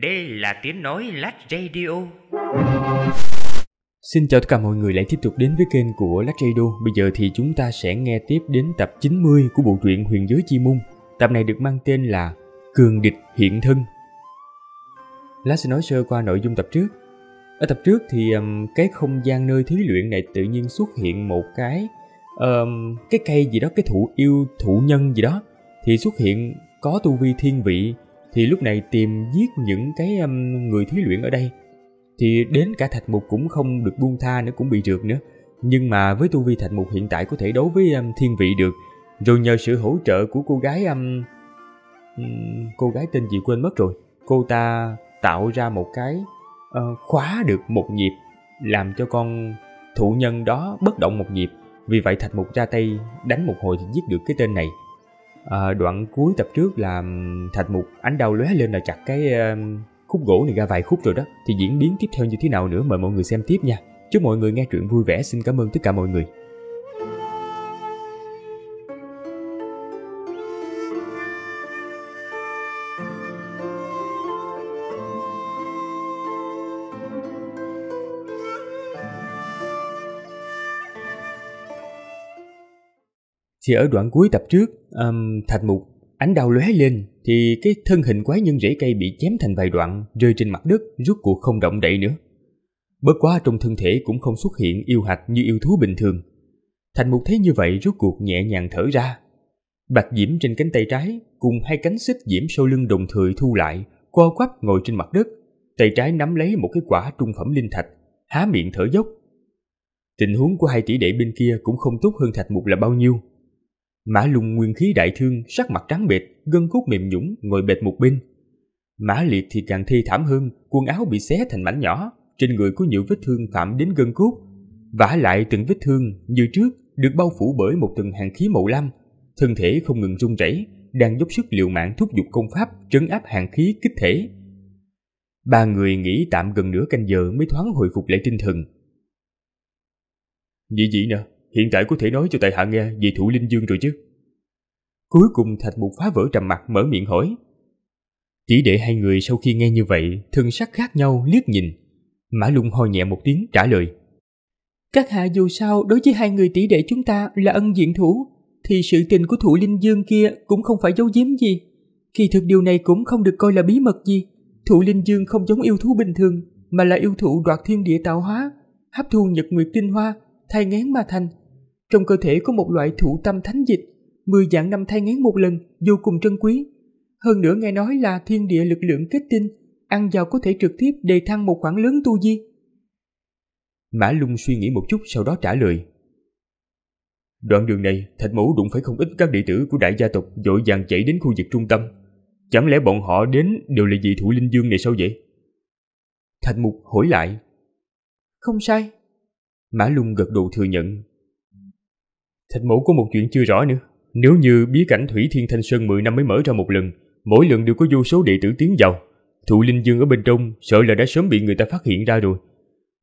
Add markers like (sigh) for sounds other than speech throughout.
Đây là tiếng nói Lát Radio. Xin chào tất cả mọi người lại tiếp tục đến với kênh của Lát Radio. Bây giờ thì chúng ta sẽ nghe tiếp đến tập 90 của bộ truyện Huyền giới Chi Môn. Tập này được mang tên là Cường địch hiện thân. Lát sẽ nói sơ qua nội dung tập trước. Ở tập trước thì um, cái không gian nơi thí luyện này tự nhiên xuất hiện một cái um, cái cây gì đó, cái thủ yêu thủ nhân gì đó thì xuất hiện có tu vi thiên vị thì lúc này tìm giết những cái um, người thí luyện ở đây thì đến cả thạch mục cũng không được buông tha nữa cũng bị rượt nữa nhưng mà với tu vi thạch mục hiện tại có thể đấu với um, thiên vị được rồi nhờ sự hỗ trợ của cô gái um, um cô gái tên gì quên mất rồi cô ta tạo ra một cái uh, khóa được một nhịp làm cho con thụ nhân đó bất động một nhịp vì vậy thạch mục ra tay đánh một hồi thì giết được cái tên này à, đoạn cuối tập trước là thạch mục ánh đau lóe lên là chặt cái à, khúc gỗ này ra vài khúc rồi đó thì diễn biến tiếp theo như thế nào nữa mời mọi người xem tiếp nha chúc mọi người nghe truyện vui vẻ xin cảm ơn tất cả mọi người thì ở đoạn cuối tập trước um, thạch mục ánh đau lóe lên thì cái thân hình quái nhân rễ cây bị chém thành vài đoạn rơi trên mặt đất rút cuộc không động đậy nữa Bất quá trong thân thể cũng không xuất hiện yêu hạch như yêu thú bình thường Thạch mục thấy như vậy rút cuộc nhẹ nhàng thở ra bạch diễm trên cánh tay trái cùng hai cánh xích diễm sau lưng đồng thời thu lại co quắp ngồi trên mặt đất tay trái nắm lấy một cái quả trung phẩm linh thạch há miệng thở dốc tình huống của hai tỷ đệ bên kia cũng không tốt hơn thạch mục là bao nhiêu Mã Lung nguyên khí đại thương, sắc mặt trắng bệch, gân cốt mềm nhũn, ngồi bệt một bên. Mã liệt thì càng thi thảm hơn, quần áo bị xé thành mảnh nhỏ, trên người có nhiều vết thương phạm đến gân cốt. Vả lại từng vết thương, như trước, được bao phủ bởi một tầng hàng khí màu lam. Thân thể không ngừng run rẩy, đang dốc sức liều mạng thúc giục công pháp trấn áp hàng khí kích thể. Ba người nghỉ tạm gần nửa canh giờ mới thoáng hồi phục lại tinh thần. Dị dị nè, hiện tại có thể nói cho tại hạ nghe về thủ linh dương rồi chứ. Cuối cùng Thạch Mục phá vỡ trầm mặt mở miệng hỏi. Chỉ để hai người sau khi nghe như vậy, thân sắc khác nhau liếc nhìn. Mã Lung ho nhẹ một tiếng trả lời. Các hạ dù sao đối với hai người tỷ đệ chúng ta là ân diện thủ, thì sự tình của thủ linh dương kia cũng không phải giấu giếm gì. Kỳ thực điều này cũng không được coi là bí mật gì. Thủ linh dương không giống yêu thú bình thường, mà là yêu thụ đoạt thiên địa tạo hóa, hấp thu nhật nguyệt tinh hoa, thay ngén mà thành, trong cơ thể có một loại thụ tâm thánh dịch, 10 dạng năm thay ngán một lần, vô cùng trân quý. Hơn nữa nghe nói là thiên địa lực lượng kết tinh, ăn vào có thể trực tiếp đề thăng một khoảng lớn tu di Mã Lung suy nghĩ một chút sau đó trả lời. Đoạn đường này, Thạch Mẫu đụng phải không ít các đệ tử của đại gia tộc dội vàng chạy đến khu vực trung tâm. Chẳng lẽ bọn họ đến đều là vì thủ linh dương này sao vậy? Thạch Mục hỏi lại. Không sai. Mã Lung gật đầu thừa nhận. Thạch Mẫu có một chuyện chưa rõ nữa. Nếu như bí cảnh Thủy Thiên Thanh Sơn 10 năm mới mở ra một lần, mỗi lần đều có vô số đệ tử tiến vào. Thụ Linh Dương ở bên trong sợ là đã sớm bị người ta phát hiện ra rồi.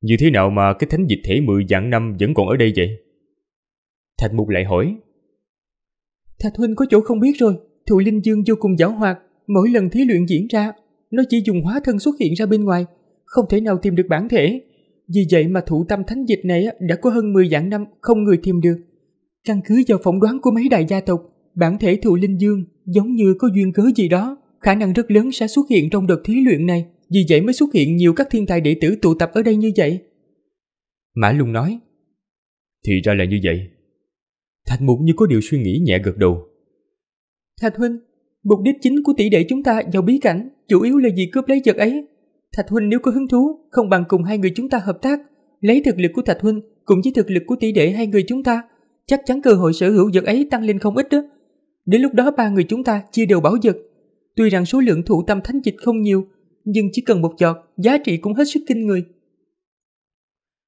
Như thế nào mà cái thánh dịch thể 10 dạng năm vẫn còn ở đây vậy? Thạch Mục lại hỏi. Thạch Huynh có chỗ không biết rồi, Thụ Linh Dương vô cùng giảo hoạt, mỗi lần thí luyện diễn ra, nó chỉ dùng hóa thân xuất hiện ra bên ngoài, không thể nào tìm được bản thể. Vì vậy mà thụ tâm thánh dịch này đã có hơn 10 dạng năm không người tìm được. Căn cứ vào phỏng đoán của mấy đại gia tộc, bản thể thụ linh dương giống như có duyên cớ gì đó, khả năng rất lớn sẽ xuất hiện trong đợt thí luyện này, vì vậy mới xuất hiện nhiều các thiên tài đệ tử tụ tập ở đây như vậy. Mã Lung nói, Thì ra là như vậy. Thạch Mục như có điều suy nghĩ nhẹ gật đầu. Thạch Huynh, mục đích chính của tỷ đệ chúng ta vào bí cảnh chủ yếu là vì cướp lấy vật ấy. Thạch Huynh nếu có hứng thú, không bằng cùng hai người chúng ta hợp tác, lấy thực lực của Thạch Huynh cùng với thực lực của tỷ đệ hai người chúng ta chắc chắn cơ hội sở hữu vật ấy tăng lên không ít đó. Đến lúc đó ba người chúng ta chia đều bảo vật. Tuy rằng số lượng thụ tâm thánh dịch không nhiều, nhưng chỉ cần một giọt, giá trị cũng hết sức kinh người.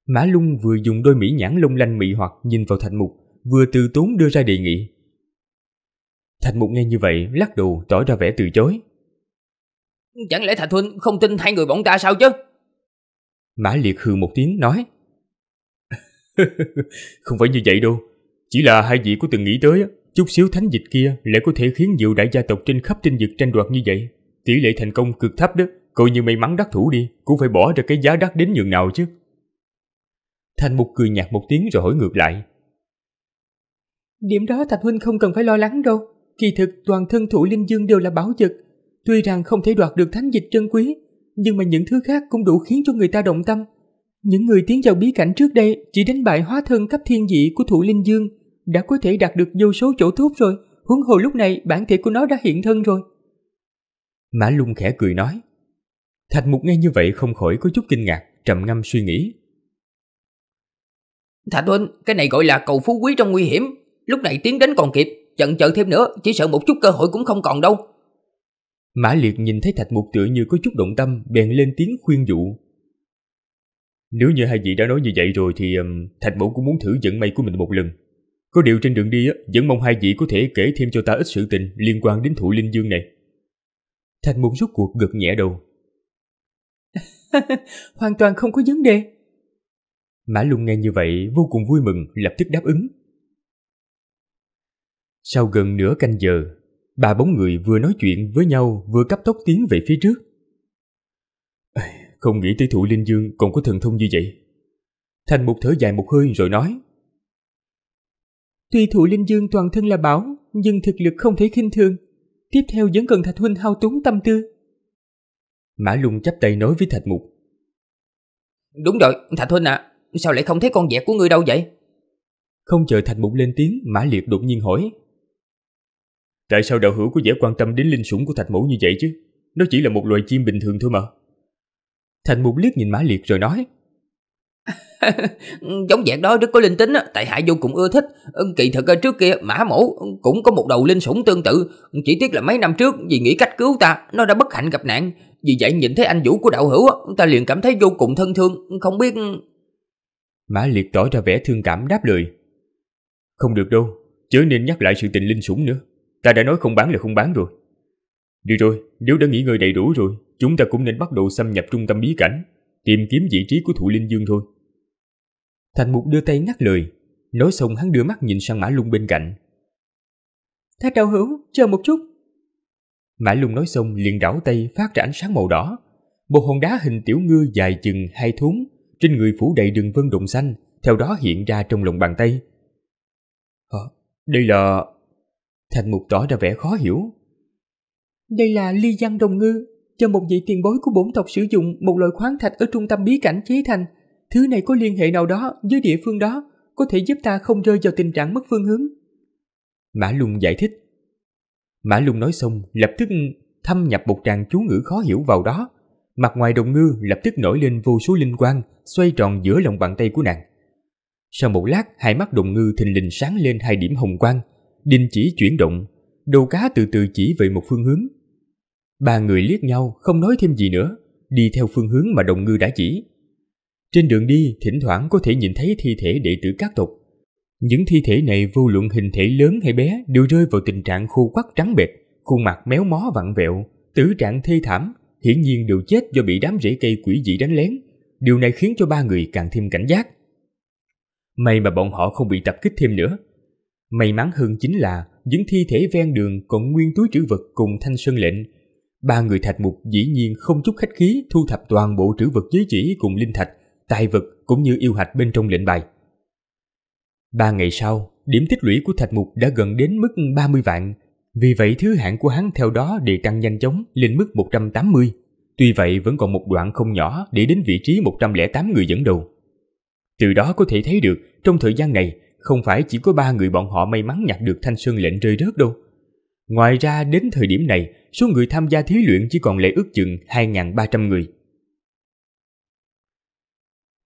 Mã Lung vừa dùng đôi mỹ nhãn long lanh mị hoặc nhìn vào Thạch Mục, vừa từ tốn đưa ra đề nghị. Thạch Mục nghe như vậy, lắc đầu tỏ ra vẻ từ chối. Chẳng lẽ Thạch Huynh không tin hai người bọn ta sao chứ? Mã Liệt hừ một tiếng nói. (laughs) không phải như vậy đâu, chỉ là hai vị có từng nghĩ tới, chút xíu thánh dịch kia lại có thể khiến nhiều đại gia tộc trên khắp trên vực tranh đoạt như vậy. Tỷ lệ thành công cực thấp đó, coi như may mắn đắc thủ đi, cũng phải bỏ ra cái giá đắt đến nhường nào chứ. Thành Mục cười nhạt một tiếng rồi hỏi ngược lại. Điểm đó Thạch Huynh không cần phải lo lắng đâu. Kỳ thực toàn thân thủ linh dương đều là bảo vật. Tuy rằng không thể đoạt được thánh dịch trân quý, nhưng mà những thứ khác cũng đủ khiến cho người ta động tâm. Những người tiến vào bí cảnh trước đây chỉ đánh bại hóa thân cấp thiên dị của thủ linh dương, đã có thể đạt được vô số chỗ thuốc rồi, huống hồ lúc này bản thể của nó đã hiện thân rồi. Mã Lung khẽ cười nói. Thạch Mục nghe như vậy không khỏi có chút kinh ngạc, trầm ngâm suy nghĩ. Thạch Huynh, cái này gọi là cầu phú quý trong nguy hiểm. Lúc này tiến đến còn kịp, chần chờ thêm nữa, chỉ sợ một chút cơ hội cũng không còn đâu. Mã Liệt nhìn thấy Thạch Mục tựa như có chút động tâm, bèn lên tiếng khuyên dụ. Nếu như hai vị đã nói như vậy rồi thì um, Thạch Mục cũng muốn thử vận may của mình một lần. Có điều trên đường đi vẫn mong hai vị có thể kể thêm cho ta ít sự tình liên quan đến thụ linh dương này. Thành môn rút cuộc gật nhẹ đầu. (laughs) Hoàn toàn không có vấn đề. Mã Lung nghe như vậy vô cùng vui mừng lập tức đáp ứng. Sau gần nửa canh giờ, ba bóng người vừa nói chuyện với nhau vừa cấp tốc tiến về phía trước. Không nghĩ tới thụ linh dương còn có thần thông như vậy. Thành một thở dài một hơi rồi nói. Tuy thủ linh dương toàn thân là bảo, nhưng thực lực không thể khinh thường. Tiếp theo vẫn cần Thạch Huynh hao túng tâm tư. Mã Lung chắp tay nói với Thạch Mục. Đúng rồi, Thạch Huynh à, sao lại không thấy con vẹt của ngươi đâu vậy? Không chờ Thạch Mục lên tiếng, Mã Liệt đột nhiên hỏi. Tại sao đạo hữu có vẻ quan tâm đến linh sủng của Thạch Mẫu như vậy chứ? Nó chỉ là một loài chim bình thường thôi mà. Thạch Mục liếc nhìn Mã Liệt rồi nói. Ừ, giống dạng đó rất có linh tính tại hạ vô cùng ưa thích ừ, kỳ thực trước kia mã mổ cũng có một đầu linh sủng tương tự ừ, chỉ tiếc là mấy năm trước vì nghĩ cách cứu ta nó đã bất hạnh gặp nạn vì vậy nhìn thấy anh vũ của đạo hữu ta liền cảm thấy vô cùng thân thương không biết mã liệt tỏ ra vẻ thương cảm đáp lời không được đâu chớ nên nhắc lại sự tình linh sủng nữa ta đã nói không bán là không bán rồi được rồi nếu đã nghỉ ngơi đầy đủ rồi chúng ta cũng nên bắt đầu xâm nhập trung tâm bí cảnh tìm kiếm vị trí của thủ Linh Dương thôi. Thành Mục đưa tay ngắt lời, nói xong hắn đưa mắt nhìn sang Mã Lung bên cạnh. Thác đạo hữu, chờ một chút. Mã Lung nói xong liền đảo tay phát ra ánh sáng màu đỏ. Một hòn đá hình tiểu ngư dài chừng hai thúng, trên người phủ đầy đường vân đụng xanh, theo đó hiện ra trong lòng bàn tay. Hả? Đây là... Thành Mục tỏ ra vẻ khó hiểu. Đây là ly văn đồng ngư, cho một vị tiền bối của bổn tộc sử dụng một loại khoáng thạch ở trung tâm bí cảnh chế thành. Thứ này có liên hệ nào đó với địa phương đó, có thể giúp ta không rơi vào tình trạng mất phương hướng. Mã Lung giải thích. Mã Lung nói xong, lập tức thâm nhập một tràng chú ngữ khó hiểu vào đó. Mặt ngoài đồng ngư lập tức nổi lên vô số linh quang, xoay tròn giữa lòng bàn tay của nàng. Sau một lát, hai mắt đồng ngư thình lình sáng lên hai điểm hồng quang, đình chỉ chuyển động, đầu cá từ từ chỉ về một phương hướng Ba người liếc nhau, không nói thêm gì nữa, đi theo phương hướng mà đồng ngư đã chỉ. Trên đường đi, thỉnh thoảng có thể nhìn thấy thi thể đệ tử các tộc. Những thi thể này vô luận hình thể lớn hay bé đều rơi vào tình trạng khô quắc trắng bệt, khuôn mặt méo mó vặn vẹo, tử trạng thê thảm, hiển nhiên đều chết do bị đám rễ cây quỷ dị đánh lén. Điều này khiến cho ba người càng thêm cảnh giác. May mà bọn họ không bị tập kích thêm nữa. May mắn hơn chính là những thi thể ven đường còn nguyên túi trữ vật cùng thanh sơn lệnh ba người thạch mục dĩ nhiên không chút khách khí thu thập toàn bộ trữ vật giới chỉ cùng linh thạch, tài vật cũng như yêu hạch bên trong lệnh bài. Ba ngày sau, điểm tích lũy của thạch mục đã gần đến mức 30 vạn, vì vậy thứ hạng của hắn theo đó đề tăng nhanh chóng lên mức 180. Tuy vậy vẫn còn một đoạn không nhỏ để đến vị trí 108 người dẫn đầu. Từ đó có thể thấy được, trong thời gian này, không phải chỉ có ba người bọn họ may mắn nhặt được thanh sơn lệnh rơi rớt đâu, Ngoài ra đến thời điểm này, số người tham gia thí luyện chỉ còn lại ước chừng 2.300 người.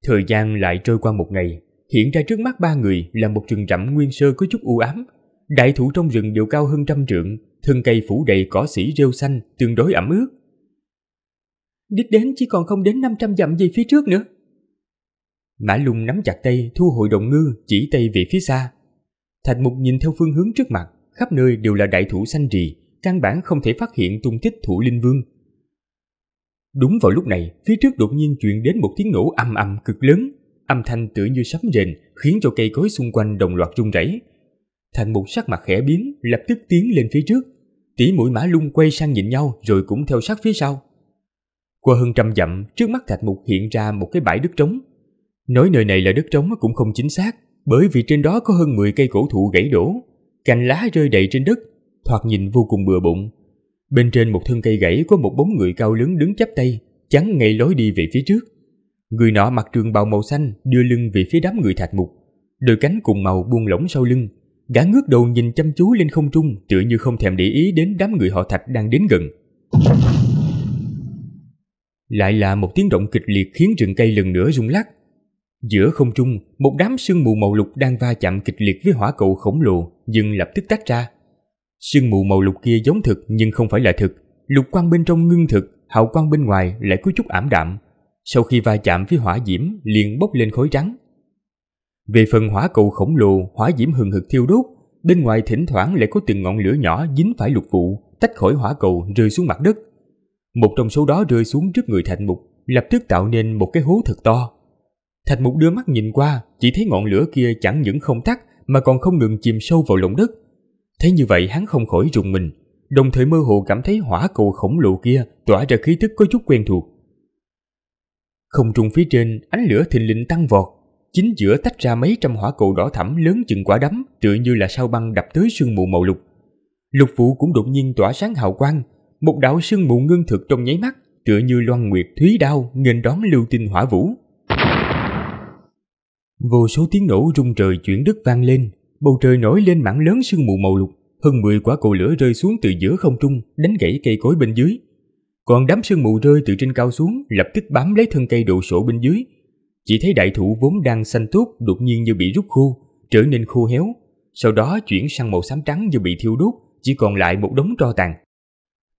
Thời gian lại trôi qua một ngày, hiện ra trước mắt ba người là một rừng rậm nguyên sơ có chút u ám. Đại thụ trong rừng đều cao hơn trăm trượng, thân cây phủ đầy cỏ sỉ rêu xanh tương đối ẩm ướt. Đích đến chỉ còn không đến 500 dặm về phía trước nữa. Mã lùng nắm chặt tay thu hồi động ngư chỉ tay về phía xa. Thạch Mục nhìn theo phương hướng trước mặt, khắp nơi đều là đại thủ xanh rì, căn bản không thể phát hiện tung tích thủ linh vương. Đúng vào lúc này, phía trước đột nhiên truyền đến một tiếng nổ âm ầm cực lớn, âm thanh tựa như sấm rền, khiến cho cây cối xung quanh đồng loạt rung rẩy. Thành một sắc mặt khẽ biến, lập tức tiến lên phía trước. Tỷ mũi mã lung quay sang nhìn nhau rồi cũng theo sát phía sau. Qua hơn trăm dặm, trước mắt Thạch Mục hiện ra một cái bãi đất trống. Nói nơi này là đất trống cũng không chính xác, bởi vì trên đó có hơn 10 cây cổ thụ gãy đổ, cành lá rơi đầy trên đất, thoạt nhìn vô cùng bừa bụng. Bên trên một thân cây gãy có một bóng người cao lớn đứng chắp tay, chắn ngay lối đi về phía trước. Người nọ mặc trường bào màu xanh, đưa lưng về phía đám người thạch mục, đôi cánh cùng màu buông lỏng sau lưng. Gã ngước đầu nhìn chăm chú lên không trung, tựa như không thèm để ý đến đám người họ thạch đang đến gần. Lại là một tiếng động kịch liệt khiến rừng cây lần nữa rung lắc, Giữa không trung, một đám sương mù màu lục đang va chạm kịch liệt với hỏa cầu khổng lồ, nhưng lập tức tách ra. Sương mù màu lục kia giống thực nhưng không phải là thực, lục quang bên trong ngưng thực, hào quang bên ngoài lại có chút ảm đạm. Sau khi va chạm với hỏa diễm, liền bốc lên khói trắng. Về phần hỏa cầu khổng lồ, hỏa diễm hừng hực thiêu đốt, bên ngoài thỉnh thoảng lại có từng ngọn lửa nhỏ dính phải lục vụ, tách khỏi hỏa cầu rơi xuống mặt đất. Một trong số đó rơi xuống trước người Thạnh Mục, lập tức tạo nên một cái hố thật to. Thạch Mục đưa mắt nhìn qua, chỉ thấy ngọn lửa kia chẳng những không tắt mà còn không ngừng chìm sâu vào lòng đất. Thế như vậy hắn không khỏi rùng mình, đồng thời mơ hồ cảm thấy hỏa cầu khổng lồ kia tỏa ra khí tức có chút quen thuộc. Không trung phía trên, ánh lửa thình lình tăng vọt, chính giữa tách ra mấy trăm hỏa cầu đỏ thẫm lớn chừng quả đấm, tựa như là sao băng đập tới sương mù màu lục. Lục vụ cũng đột nhiên tỏa sáng hào quang, một đạo sương mù ngưng thực trong nháy mắt, tựa như loan nguyệt thúy đao nghênh đón lưu tinh hỏa vũ. Vô số tiếng nổ rung trời chuyển đất vang lên, bầu trời nổi lên mảng lớn sương mù màu lục, hơn 10 quả cầu lửa rơi xuống từ giữa không trung, đánh gãy cây cối bên dưới. Còn đám sương mù rơi từ trên cao xuống, lập tức bám lấy thân cây đổ sộ bên dưới. Chỉ thấy đại thụ vốn đang xanh tốt đột nhiên như bị rút khô, trở nên khô héo, sau đó chuyển sang màu xám trắng như bị thiêu đốt, chỉ còn lại một đống tro tàn.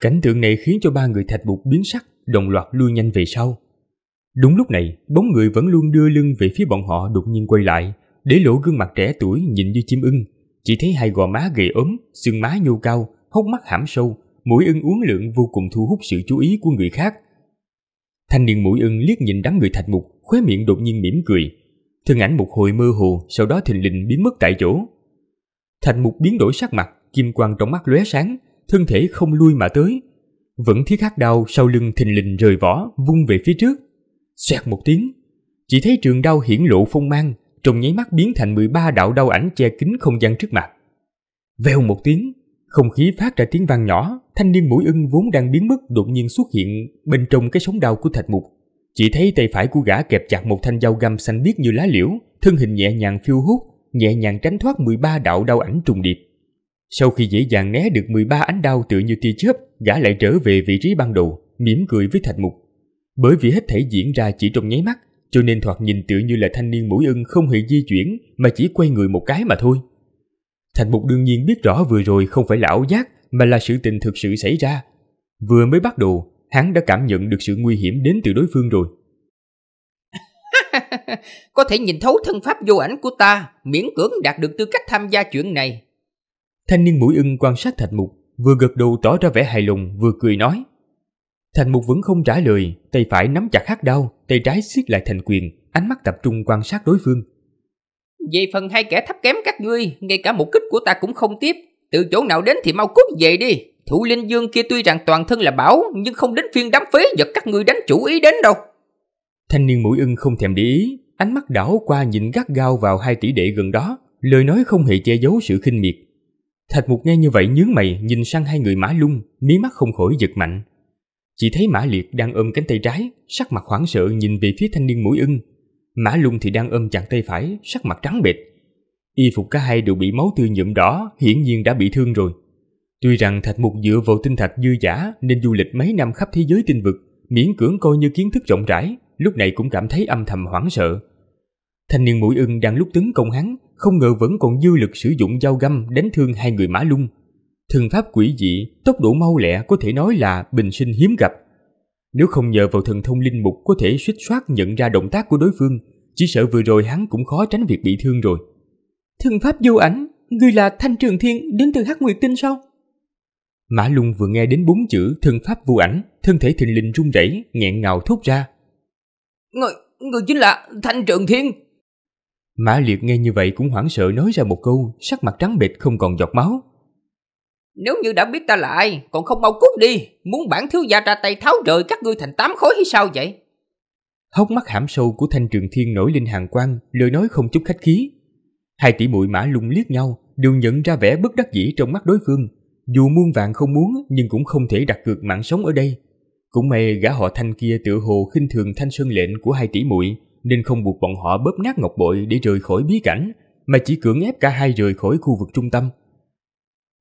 Cảnh tượng này khiến cho ba người thạch bụt biến sắc, đồng loạt lui nhanh về sau. Đúng lúc này, bóng người vẫn luôn đưa lưng về phía bọn họ đột nhiên quay lại, để lộ gương mặt trẻ tuổi nhìn như chim ưng. Chỉ thấy hai gò má gầy ốm, xương má nhô cao, hốc mắt hãm sâu, mũi ưng uốn lượn vô cùng thu hút sự chú ý của người khác. Thanh niên mũi ưng liếc nhìn đám người thạch mục, khóe miệng đột nhiên mỉm cười. Thân ảnh một hồi mơ hồ, sau đó thình lình biến mất tại chỗ. Thạch mục biến đổi sắc mặt, kim quang trong mắt lóe sáng, thân thể không lui mà tới. Vẫn thiết khắc đau sau lưng thình lình rời vỏ, vung về phía trước Xoẹt một tiếng, chỉ thấy trường đao hiển lộ phong mang, trong nháy mắt biến thành 13 đạo đau ảnh che kín không gian trước mặt. Vèo một tiếng, không khí phát ra tiếng vang nhỏ, thanh niên mũi ưng vốn đang biến mất đột nhiên xuất hiện bên trong cái sống đau của thạch mục. Chỉ thấy tay phải của gã kẹp chặt một thanh dao găm xanh biếc như lá liễu, thân hình nhẹ nhàng phiêu hút, nhẹ nhàng tránh thoát 13 đạo đau ảnh trùng điệp. Sau khi dễ dàng né được 13 ánh đao tựa như tia chớp, gã lại trở về vị trí ban đầu, mỉm cười với thạch mục. Bởi vì hết thể diễn ra chỉ trong nháy mắt, cho nên thoạt nhìn tự như là thanh niên mũi ưng không hề di chuyển mà chỉ quay người một cái mà thôi. Thành Mục đương nhiên biết rõ vừa rồi không phải là giác mà là sự tình thực sự xảy ra. Vừa mới bắt đầu, hắn đã cảm nhận được sự nguy hiểm đến từ đối phương rồi. (laughs) Có thể nhìn thấu thân pháp vô ảnh của ta, miễn cưỡng đạt được tư cách tham gia chuyện này. Thanh niên mũi ưng quan sát Thạch Mục, vừa gật đầu tỏ ra vẻ hài lòng vừa cười nói. Thành mục vẫn không trả lời, tay phải nắm chặt hát đau, tay trái siết lại thành quyền, ánh mắt tập trung quan sát đối phương. Về phần hai kẻ thấp kém các ngươi, ngay cả một kích của ta cũng không tiếp. Từ chỗ nào đến thì mau cút về đi. Thủ linh dương kia tuy rằng toàn thân là bảo, nhưng không đến phiên đám phế vật các ngươi đánh chủ ý đến đâu. Thanh niên mũi ưng không thèm để ý, ánh mắt đảo qua nhìn gắt gao vào hai tỷ đệ gần đó, lời nói không hề che giấu sự khinh miệt. Thạch mục nghe như vậy nhướng mày nhìn sang hai người mã lung, mí mắt không khỏi giật mạnh, chỉ thấy Mã Liệt đang ôm cánh tay trái, sắc mặt hoảng sợ nhìn về phía thanh niên mũi ưng. Mã Lung thì đang ôm chặt tay phải, sắc mặt trắng bệch. Y phục cả hai đều bị máu tươi nhuộm đỏ, hiển nhiên đã bị thương rồi. Tuy rằng Thạch Mục dựa vào tinh thạch dư giả nên du lịch mấy năm khắp thế giới tinh vực, miễn cưỡng coi như kiến thức rộng rãi, lúc này cũng cảm thấy âm thầm hoảng sợ. Thanh niên mũi ưng đang lúc tấn công hắn, không ngờ vẫn còn dư lực sử dụng dao găm đánh thương hai người Mã Lung, Thần pháp quỷ dị, tốc độ mau lẹ có thể nói là bình sinh hiếm gặp. Nếu không nhờ vào thần thông linh mục có thể suýt soát nhận ra động tác của đối phương, chỉ sợ vừa rồi hắn cũng khó tránh việc bị thương rồi. Thần pháp vô ảnh, ngươi là Thanh Trường Thiên đến từ Hắc Nguyệt Tinh sao? Mã Lung vừa nghe đến bốn chữ thần pháp vô ảnh, thân thể thình lình run rẩy, nghẹn ngào thốt ra. Người, người chính là Thanh Trường Thiên. Mã Liệt nghe như vậy cũng hoảng sợ nói ra một câu, sắc mặt trắng bệch không còn giọt máu. Nếu như đã biết ta là ai, còn không mau cút đi, muốn bản thiếu gia ra tay tháo rời các ngươi thành tám khối hay sao vậy? Hốc mắt hãm sâu của Thanh Trường Thiên nổi lên hàng quang, lời nói không chút khách khí. Hai tỷ muội mã lung liếc nhau, đều nhận ra vẻ bất đắc dĩ trong mắt đối phương. Dù muôn vạn không muốn nhưng cũng không thể đặt cược mạng sống ở đây. Cũng may gã họ Thanh kia tự hồ khinh thường thanh sơn lệnh của hai tỷ muội nên không buộc bọn họ bóp nát ngọc bội để rời khỏi bí cảnh, mà chỉ cưỡng ép cả hai rời khỏi khu vực trung tâm.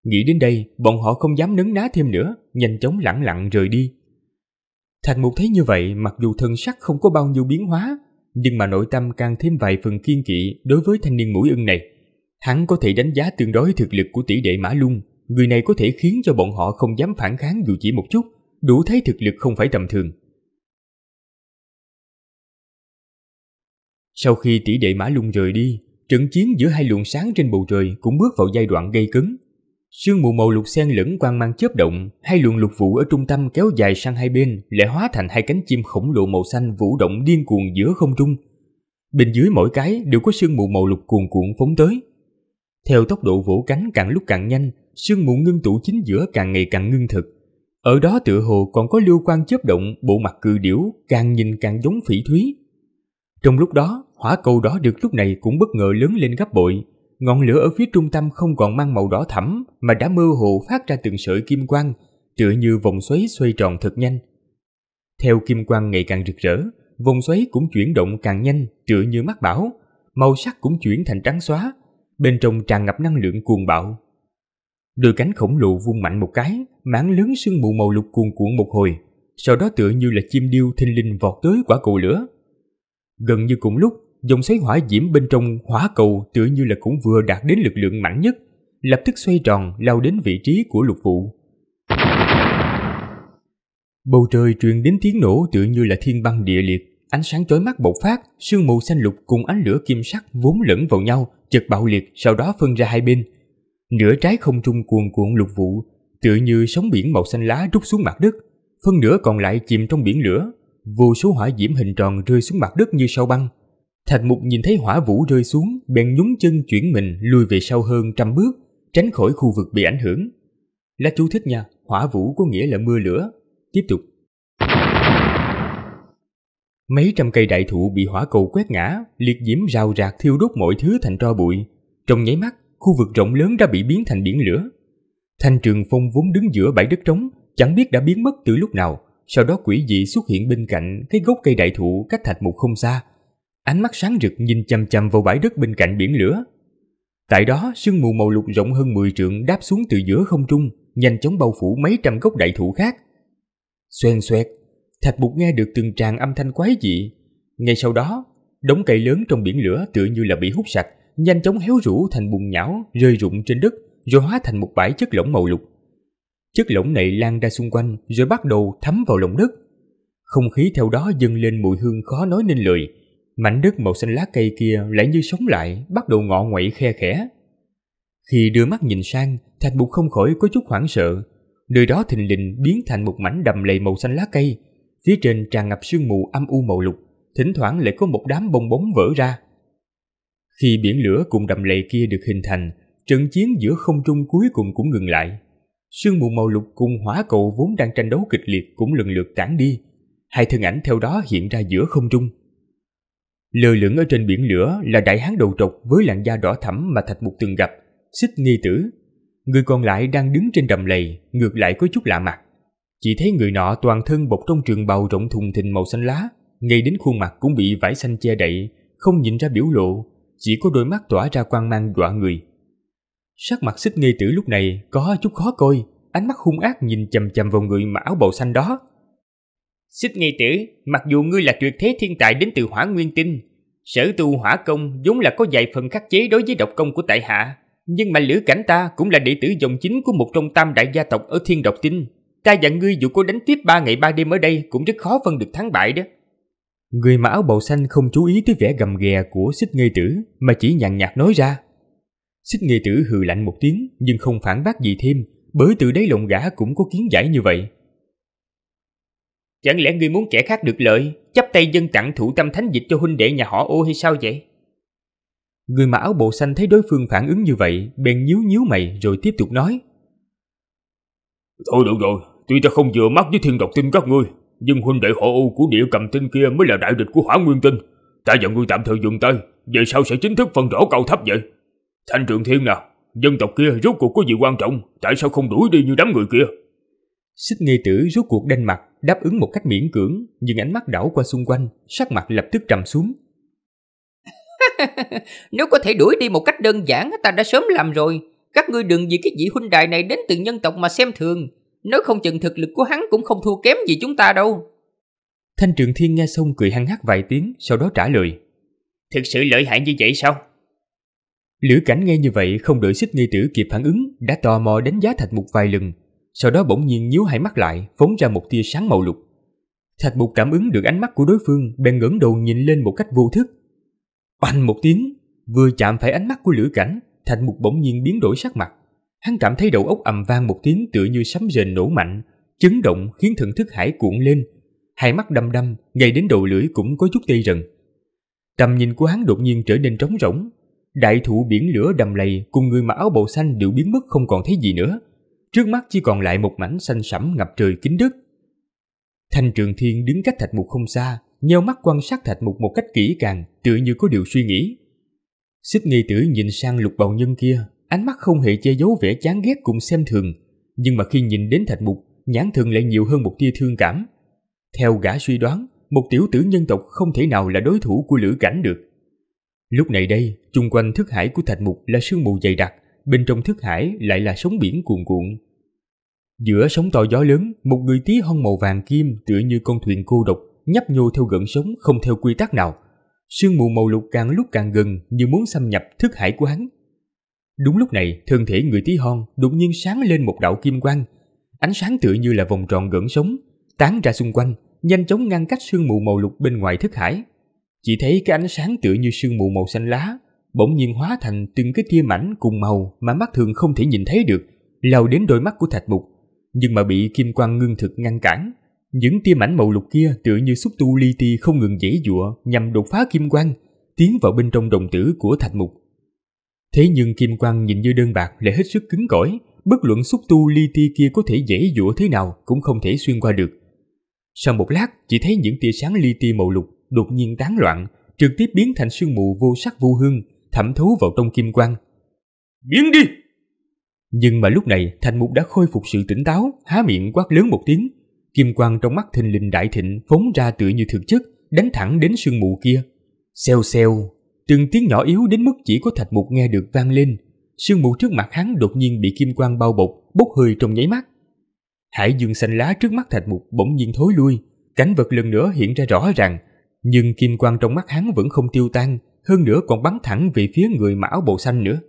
Nghĩ đến đây, bọn họ không dám nấn ná thêm nữa, nhanh chóng lặng lặng rời đi. Thành Mục thấy như vậy, mặc dù thân sắc không có bao nhiêu biến hóa, nhưng mà nội tâm càng thêm vài phần kiên kỵ đối với thanh niên mũi ưng này. Hắn có thể đánh giá tương đối thực lực của tỷ đệ Mã Lung, người này có thể khiến cho bọn họ không dám phản kháng dù chỉ một chút, đủ thấy thực lực không phải tầm thường. Sau khi tỷ đệ Mã Lung rời đi, trận chiến giữa hai luồng sáng trên bầu trời cũng bước vào giai đoạn gây cứng. Sương mù màu lục xen lẫn quang mang chớp động, hai luồng lục vụ ở trung tâm kéo dài sang hai bên lại hóa thành hai cánh chim khổng lồ màu xanh vũ động điên cuồng giữa không trung. Bên dưới mỗi cái đều có sương mù màu lục cuồn cuộn phóng tới. Theo tốc độ vỗ cánh càng lúc càng nhanh, sương mù ngưng tụ chính giữa càng ngày càng ngưng thực. Ở đó tựa hồ còn có lưu quang chớp động, bộ mặt cự điểu càng nhìn càng giống phỉ thúy. Trong lúc đó, hỏa cầu đó được lúc này cũng bất ngờ lớn lên gấp bội, ngọn lửa ở phía trung tâm không còn mang màu đỏ thẫm mà đã mơ hồ phát ra từng sợi kim quang, tựa như vòng xoáy xoay tròn thật nhanh. Theo kim quang ngày càng rực rỡ, vòng xoáy cũng chuyển động càng nhanh, tựa như mắt bảo, màu sắc cũng chuyển thành trắng xóa, bên trong tràn ngập năng lượng cuồng bạo. Đôi cánh khổng lồ vung mạnh một cái, mảng lớn sương mù màu lục cuồn cuộn một hồi, sau đó tựa như là chim điêu thinh linh vọt tới quả cầu lửa. Gần như cùng lúc, dòng xoáy hỏa diễm bên trong hỏa cầu tựa như là cũng vừa đạt đến lực lượng mạnh nhất, lập tức xoay tròn lao đến vị trí của lục vụ. Bầu trời truyền đến tiếng nổ tựa như là thiên băng địa liệt, ánh sáng chói mắt bộc phát, sương mù xanh lục cùng ánh lửa kim sắc vốn lẫn vào nhau, chợt bạo liệt, sau đó phân ra hai bên. Nửa trái không trung cuồn cuộn lục vụ, tựa như sóng biển màu xanh lá rút xuống mặt đất, phân nửa còn lại chìm trong biển lửa, vô số hỏa diễm hình tròn rơi xuống mặt đất như sao băng, Thạch mục nhìn thấy hỏa vũ rơi xuống, bèn nhúng chân chuyển mình lùi về sau hơn trăm bước, tránh khỏi khu vực bị ảnh hưởng. Là chú thích nha, hỏa vũ có nghĩa là mưa lửa. Tiếp tục. Mấy trăm cây đại thụ bị hỏa cầu quét ngã, liệt diễm rào rạc thiêu đốt mọi thứ thành tro bụi. Trong nháy mắt, khu vực rộng lớn đã bị biến thành biển lửa. Thanh Trường Phong vốn đứng giữa bãi đất trống, chẳng biết đã biến mất từ lúc nào. Sau đó quỷ dị xuất hiện bên cạnh cái gốc cây đại thụ cách thạch Mục không xa, ánh mắt sáng rực nhìn chằm chằm vào bãi đất bên cạnh biển lửa. Tại đó, sương mù màu lục rộng hơn 10 trượng đáp xuống từ giữa không trung, nhanh chóng bao phủ mấy trăm gốc đại thụ khác. Xoèn xoẹt, Thạch Bụt nghe được từng tràng âm thanh quái dị. Ngay sau đó, đống cây lớn trong biển lửa tựa như là bị hút sạch, nhanh chóng héo rũ thành bùn nhão, rơi rụng trên đất, rồi hóa thành một bãi chất lỏng màu lục. Chất lỏng này lan ra xung quanh rồi bắt đầu thấm vào lòng đất. Không khí theo đó dâng lên mùi hương khó nói nên lời, mảnh đất màu xanh lá cây kia lại như sống lại, bắt đầu ngọ nguậy khe khẽ. Khi đưa mắt nhìn sang, Thạch Bục không khỏi có chút hoảng sợ. Nơi đó thình lình biến thành một mảnh đầm lầy màu xanh lá cây, phía trên tràn ngập sương mù âm u màu lục, thỉnh thoảng lại có một đám bong bóng vỡ ra. Khi biển lửa cùng đầm lầy kia được hình thành, trận chiến giữa không trung cuối cùng cũng ngừng lại. Sương mù màu lục cùng hỏa cầu vốn đang tranh đấu kịch liệt cũng lần lượt tản đi. Hai thân ảnh theo đó hiện ra giữa không trung. Lơ lửng ở trên biển lửa là đại hán đầu trọc với làn da đỏ thẫm mà Thạch Mục từng gặp, xích nghi tử. Người còn lại đang đứng trên đầm lầy, ngược lại có chút lạ mặt. Chỉ thấy người nọ toàn thân bọc trong trường bào rộng thùng thình màu xanh lá, ngay đến khuôn mặt cũng bị vải xanh che đậy, không nhìn ra biểu lộ, chỉ có đôi mắt tỏa ra quang mang dọa người. Sắc mặt xích nghi tử lúc này có chút khó coi, ánh mắt hung ác nhìn chầm chầm vào người mà áo bầu xanh đó. Xích nghi tử, mặc dù ngươi là tuyệt thế thiên tài đến từ hỏa nguyên tinh, sở tu hỏa công vốn là có vài phần khắc chế đối với độc công của tại hạ, nhưng mà lữ cảnh ta cũng là đệ tử dòng chính của một trong tam đại gia tộc ở thiên độc tinh. Ta dặn ngươi dù có đánh tiếp ba ngày ba đêm ở đây cũng rất khó phân được thắng bại đó. Người mặc áo bầu xanh không chú ý tới vẻ gầm ghè của xích nghi tử mà chỉ nhàn nhạt nói ra. Xích nghi tử hừ lạnh một tiếng nhưng không phản bác gì thêm bởi từ đấy lộn gã cũng có kiến giải như vậy. Chẳng lẽ ngươi muốn kẻ khác được lợi, chấp tay dân tặng thủ tâm thánh dịch cho huynh đệ nhà họ ô hay sao vậy? Người mà áo bộ xanh thấy đối phương phản ứng như vậy, bèn nhíu nhíu mày rồi tiếp tục nói. Thôi được rồi, tuy ta không vừa mắt với thiên độc tinh các ngươi, nhưng huynh đệ họ ô của địa cầm tinh kia mới là đại địch của hỏa nguyên tinh. Ta và ngươi tạm thời dừng tay, về sau sẽ chính thức phân rõ cao thấp vậy. Thanh trường thiên nào, dân tộc kia rốt cuộc có gì quan trọng, tại sao không đuổi đi như đám người kia? Xích nghi tử rốt cuộc đanh mặt, đáp ứng một cách miễn cưỡng, nhưng ánh mắt đảo qua xung quanh, sắc mặt lập tức trầm xuống. (laughs) Nếu có thể đuổi đi một cách đơn giản, ta đã sớm làm rồi. Các ngươi đừng vì cái vị huynh đại này đến từ nhân tộc mà xem thường. Nếu không chừng thực lực của hắn cũng không thua kém gì chúng ta đâu. Thanh Trường Thiên nghe xong cười hăng hắc vài tiếng, sau đó trả lời. Thực sự lợi hại như vậy sao? Lữ cảnh nghe như vậy không đợi xích nghi tử kịp phản ứng, đã tò mò đánh giá thạch một vài lần, sau đó bỗng nhiên nhíu hai mắt lại, phóng ra một tia sáng màu lục. Thạch Mục cảm ứng được ánh mắt của đối phương, bèn ngẩng đầu nhìn lên một cách vô thức. Oanh một tiếng, vừa chạm phải ánh mắt của Lữ Cảnh, Thạch Mục bỗng nhiên biến đổi sắc mặt. Hắn cảm thấy đầu óc ầm vang một tiếng tựa như sấm rền nổ mạnh, chấn động khiến thần thức hải cuộn lên. Hai mắt đăm đăm, ngay đến đầu lưỡi cũng có chút tê rần. Tầm nhìn của hắn đột nhiên trở nên trống rỗng. Đại thụ biển lửa đầm lầy cùng người mặc áo bầu xanh đều biến mất không còn thấy gì nữa trước mắt chỉ còn lại một mảnh xanh sẫm ngập trời kín đất. Thanh Trường Thiên đứng cách thạch mục không xa, nheo mắt quan sát thạch mục một cách kỹ càng, tựa như có điều suy nghĩ. Xích nghi tử nhìn sang lục bào nhân kia, ánh mắt không hề che giấu vẻ chán ghét cùng xem thường, nhưng mà khi nhìn đến thạch mục, nhãn thường lại nhiều hơn một tia thương cảm. Theo gã suy đoán, một tiểu tử nhân tộc không thể nào là đối thủ của lữ cảnh được. Lúc này đây, chung quanh thức hải của thạch mục là sương mù dày đặc, bên trong thức hải lại là sóng biển cuồn cuộn. Giữa sóng to gió lớn, một người tí hon màu vàng kim tựa như con thuyền cô độc, nhấp nhô theo gợn sóng không theo quy tắc nào. Sương mù màu lục càng lúc càng gần như muốn xâm nhập thức hải của hắn. Đúng lúc này, thân thể người tí hon đột nhiên sáng lên một đạo kim quang. Ánh sáng tựa như là vòng tròn gợn sóng, tán ra xung quanh, nhanh chóng ngăn cách sương mù màu lục bên ngoài thức hải. Chỉ thấy cái ánh sáng tựa như sương mù màu xanh lá bỗng nhiên hóa thành từng cái tia mảnh cùng màu mà mắt thường không thể nhìn thấy được, lao đến đôi mắt của Thạch Mục, nhưng mà bị kim quang ngưng thực ngăn cản. Những tia mảnh màu lục kia tựa như xúc tu li ti không ngừng dễ dụa nhằm đột phá kim quang, tiến vào bên trong đồng tử của Thạch Mục. Thế nhưng kim quang nhìn như đơn bạc lại hết sức cứng cỏi, bất luận xúc tu li ti kia có thể dễ dụa thế nào cũng không thể xuyên qua được. Sau một lát, chỉ thấy những tia sáng li ti màu lục đột nhiên tán loạn, trực tiếp biến thành sương mù vô sắc vô hương, thẩm thấu vào trong kim quang. Biến đi! Nhưng mà lúc này Thành Mục đã khôi phục sự tỉnh táo, há miệng quát lớn một tiếng. Kim quang trong mắt thình lình đại thịnh phóng ra tựa như thực chất, đánh thẳng đến sương mù kia. xeo xeo từng tiếng nhỏ yếu đến mức chỉ có Thạch Mục nghe được vang lên. Sương mù trước mặt hắn đột nhiên bị kim quang bao bọc, bốc hơi trong nháy mắt. Hải dương xanh lá trước mắt Thạch Mục bỗng nhiên thối lui, cảnh vật lần nữa hiện ra rõ ràng, nhưng kim quang trong mắt hắn vẫn không tiêu tan, hơn nữa còn bắn thẳng về phía người mà áo bầu xanh nữa.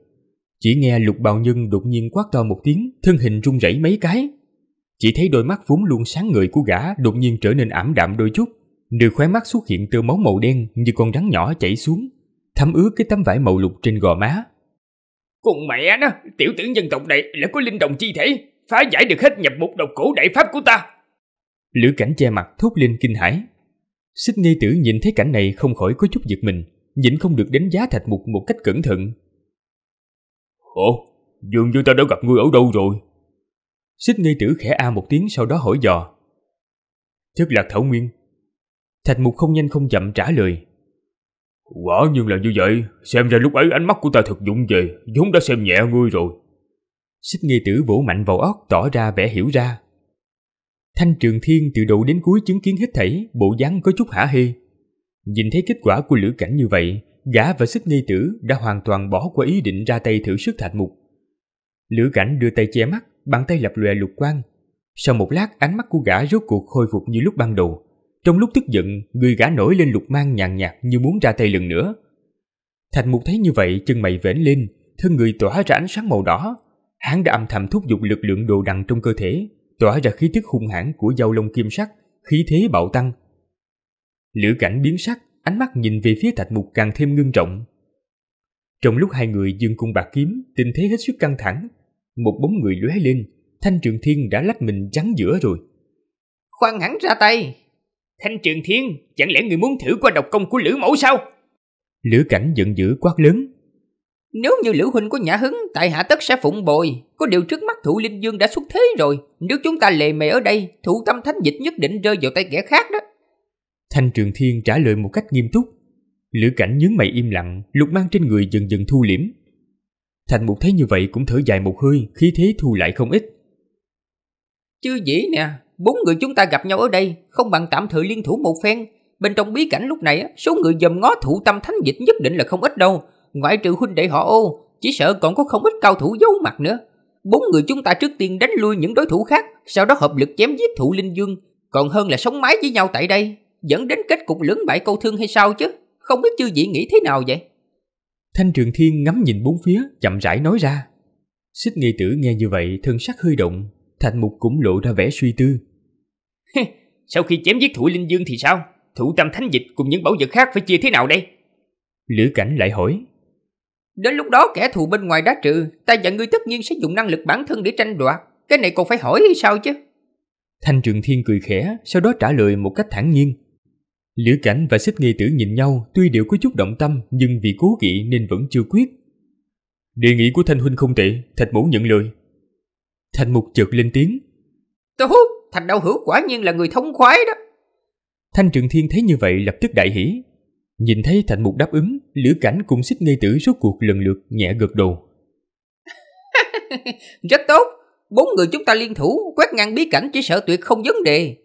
Chỉ nghe lục bào nhân đột nhiên quát to một tiếng, thân hình rung rẩy mấy cái. Chỉ thấy đôi mắt vốn luôn sáng người của gã đột nhiên trở nên ảm đạm đôi chút, nơi khóe mắt xuất hiện tơ máu màu đen như con rắn nhỏ chảy xuống, thấm ướt cái tấm vải màu lục trên gò má. Cùng mẹ nó, tiểu tử dân tộc này lại có linh đồng chi thể, phá giải được hết nhập mục độc cổ đại pháp của ta. Lữ cảnh che mặt thốt lên kinh hãi. Xích nghi tử nhìn thấy cảnh này không khỏi có chút giật mình, nhịn không được đánh giá Thạch Mục một cách cẩn thận. Ồ, dường như ta đã gặp ngươi ở đâu rồi? Xích ngây tử khẽ a một tiếng sau đó hỏi dò. Thất lạc thảo nguyên. Thạch Mục không nhanh không chậm trả lời. Quả nhưng là như vậy, xem ra lúc ấy ánh mắt của ta thật dụng về, vốn đã xem nhẹ ngươi rồi. Xích nghi tử vỗ mạnh vào óc tỏ ra vẻ hiểu ra. Thanh trường thiên từ đầu đến cuối chứng kiến hết thảy, bộ dáng có chút hả hê, Nhìn thấy kết quả của lữ cảnh như vậy, gã và sức ni tử đã hoàn toàn bỏ qua ý định ra tay thử sức thạch mục. Lữ cảnh đưa tay che mắt, bàn tay lập lòe lục quang. Sau một lát ánh mắt của gã rốt cuộc khôi phục như lúc ban đầu. Trong lúc tức giận, người gã nổi lên lục mang nhàn nhạt như muốn ra tay lần nữa. Thạch mục thấy như vậy chân mày vểnh lên, thân người tỏa ra ánh sáng màu đỏ. Hắn đã âm thầm thúc giục lực lượng đồ đằng trong cơ thể, tỏa ra khí tức hung hãn của dao lông kim sắc, khí thế bạo tăng, Lữ cảnh biến sắc, ánh mắt nhìn về phía thạch mục càng thêm ngưng trọng. Trong lúc hai người dương cung bạc kiếm, tình thế hết sức căng thẳng, một bóng người lóe lên, Thanh Trường Thiên đã lách mình chắn giữa rồi. Khoan hắn ra tay! Thanh Trường Thiên, chẳng lẽ người muốn thử qua độc công của Lữ Mẫu sao? Lữ Cảnh giận dữ quát lớn. Nếu như Lữ Huynh có nhã hứng, tại hạ tất sẽ phụng bồi. Có điều trước mắt thủ Linh Dương đã xuất thế rồi. Nếu chúng ta lề mề ở đây, thủ tâm thánh dịch nhất định rơi vào tay kẻ khác đó. Thanh Trường Thiên trả lời một cách nghiêm túc. Lữ cảnh nhướng mày im lặng, lục mang trên người dần dần thu liễm. Thành Mục thấy như vậy cũng thở dài một hơi, khí thế thu lại không ít. Chưa dĩ nè, bốn người chúng ta gặp nhau ở đây, không bằng tạm thời liên thủ một phen. Bên trong bí cảnh lúc này, số người dòm ngó thủ tâm thánh dịch nhất định là không ít đâu. Ngoại trừ huynh đệ họ ô, chỉ sợ còn có không ít cao thủ giấu mặt nữa. Bốn người chúng ta trước tiên đánh lui những đối thủ khác, sau đó hợp lực chém giết thủ linh dương, còn hơn là sống mái với nhau tại đây dẫn đến kết cục lớn bại câu thương hay sao chứ không biết chư vị nghĩ thế nào vậy thanh trường thiên ngắm nhìn bốn phía chậm rãi nói ra xích nghi tử nghe như vậy thân sắc hơi động thành mục cũng lộ ra vẻ suy tư sau khi chém giết thủ linh dương thì sao thủ tâm thánh dịch cùng những bảo vật khác phải chia thế nào đây lữ cảnh lại hỏi đến lúc đó kẻ thù bên ngoài đã trừ ta và ngươi tất nhiên sẽ dùng năng lực bản thân để tranh đoạt cái này còn phải hỏi hay sao chứ thanh trường thiên cười khẽ sau đó trả lời một cách thản nhiên Lữ Cảnh và Xích Nghi Tử nhìn nhau tuy đều có chút động tâm nhưng vì cố kỵ nên vẫn chưa quyết. Đề nghị của Thanh Huynh không tệ, Thạch Mũ nhận lời. Thanh Mục chợt lên tiếng. Tốt, Thạch Đạo Hữu quả nhiên là người thông khoái đó. Thanh Trường Thiên thấy như vậy lập tức đại hỉ. Nhìn thấy Thạch Mục đáp ứng, Lữ Cảnh cùng Xích Nghi Tử rốt cuộc lần lượt nhẹ gật đầu. (laughs) Rất tốt, bốn người chúng ta liên thủ, quét ngang bí cảnh chỉ sợ tuyệt không vấn đề.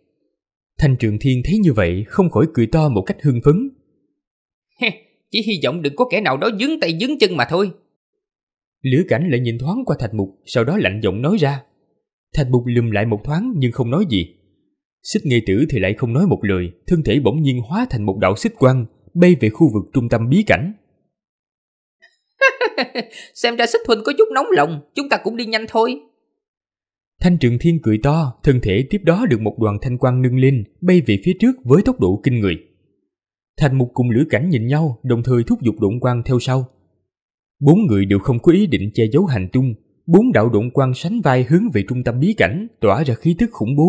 Thanh Trường Thiên thấy như vậy không khỏi cười to một cách hưng phấn. Chỉ hy vọng đừng có kẻ nào đó dướng tay dướng chân mà thôi. Lữ cảnh lại nhìn thoáng qua Thạch Mục, sau đó lạnh giọng nói ra. Thạch Mục lùm lại một thoáng nhưng không nói gì. Xích nghi tử thì lại không nói một lời, thân thể bỗng nhiên hóa thành một đạo xích quang, bay về khu vực trung tâm bí cảnh. (laughs) Xem ra xích huynh có chút nóng lòng, chúng ta cũng đi nhanh thôi. Thanh Trường Thiên cười to, thân thể tiếp đó được một đoàn thanh quang nâng lên, bay về phía trước với tốc độ kinh người. Thành một cùng Lữ Cảnh nhìn nhau, đồng thời thúc giục độn quang theo sau. Bốn người đều không có ý định che giấu hành tung, bốn đạo độn quang sánh vai hướng về trung tâm bí cảnh, tỏa ra khí tức khủng bố,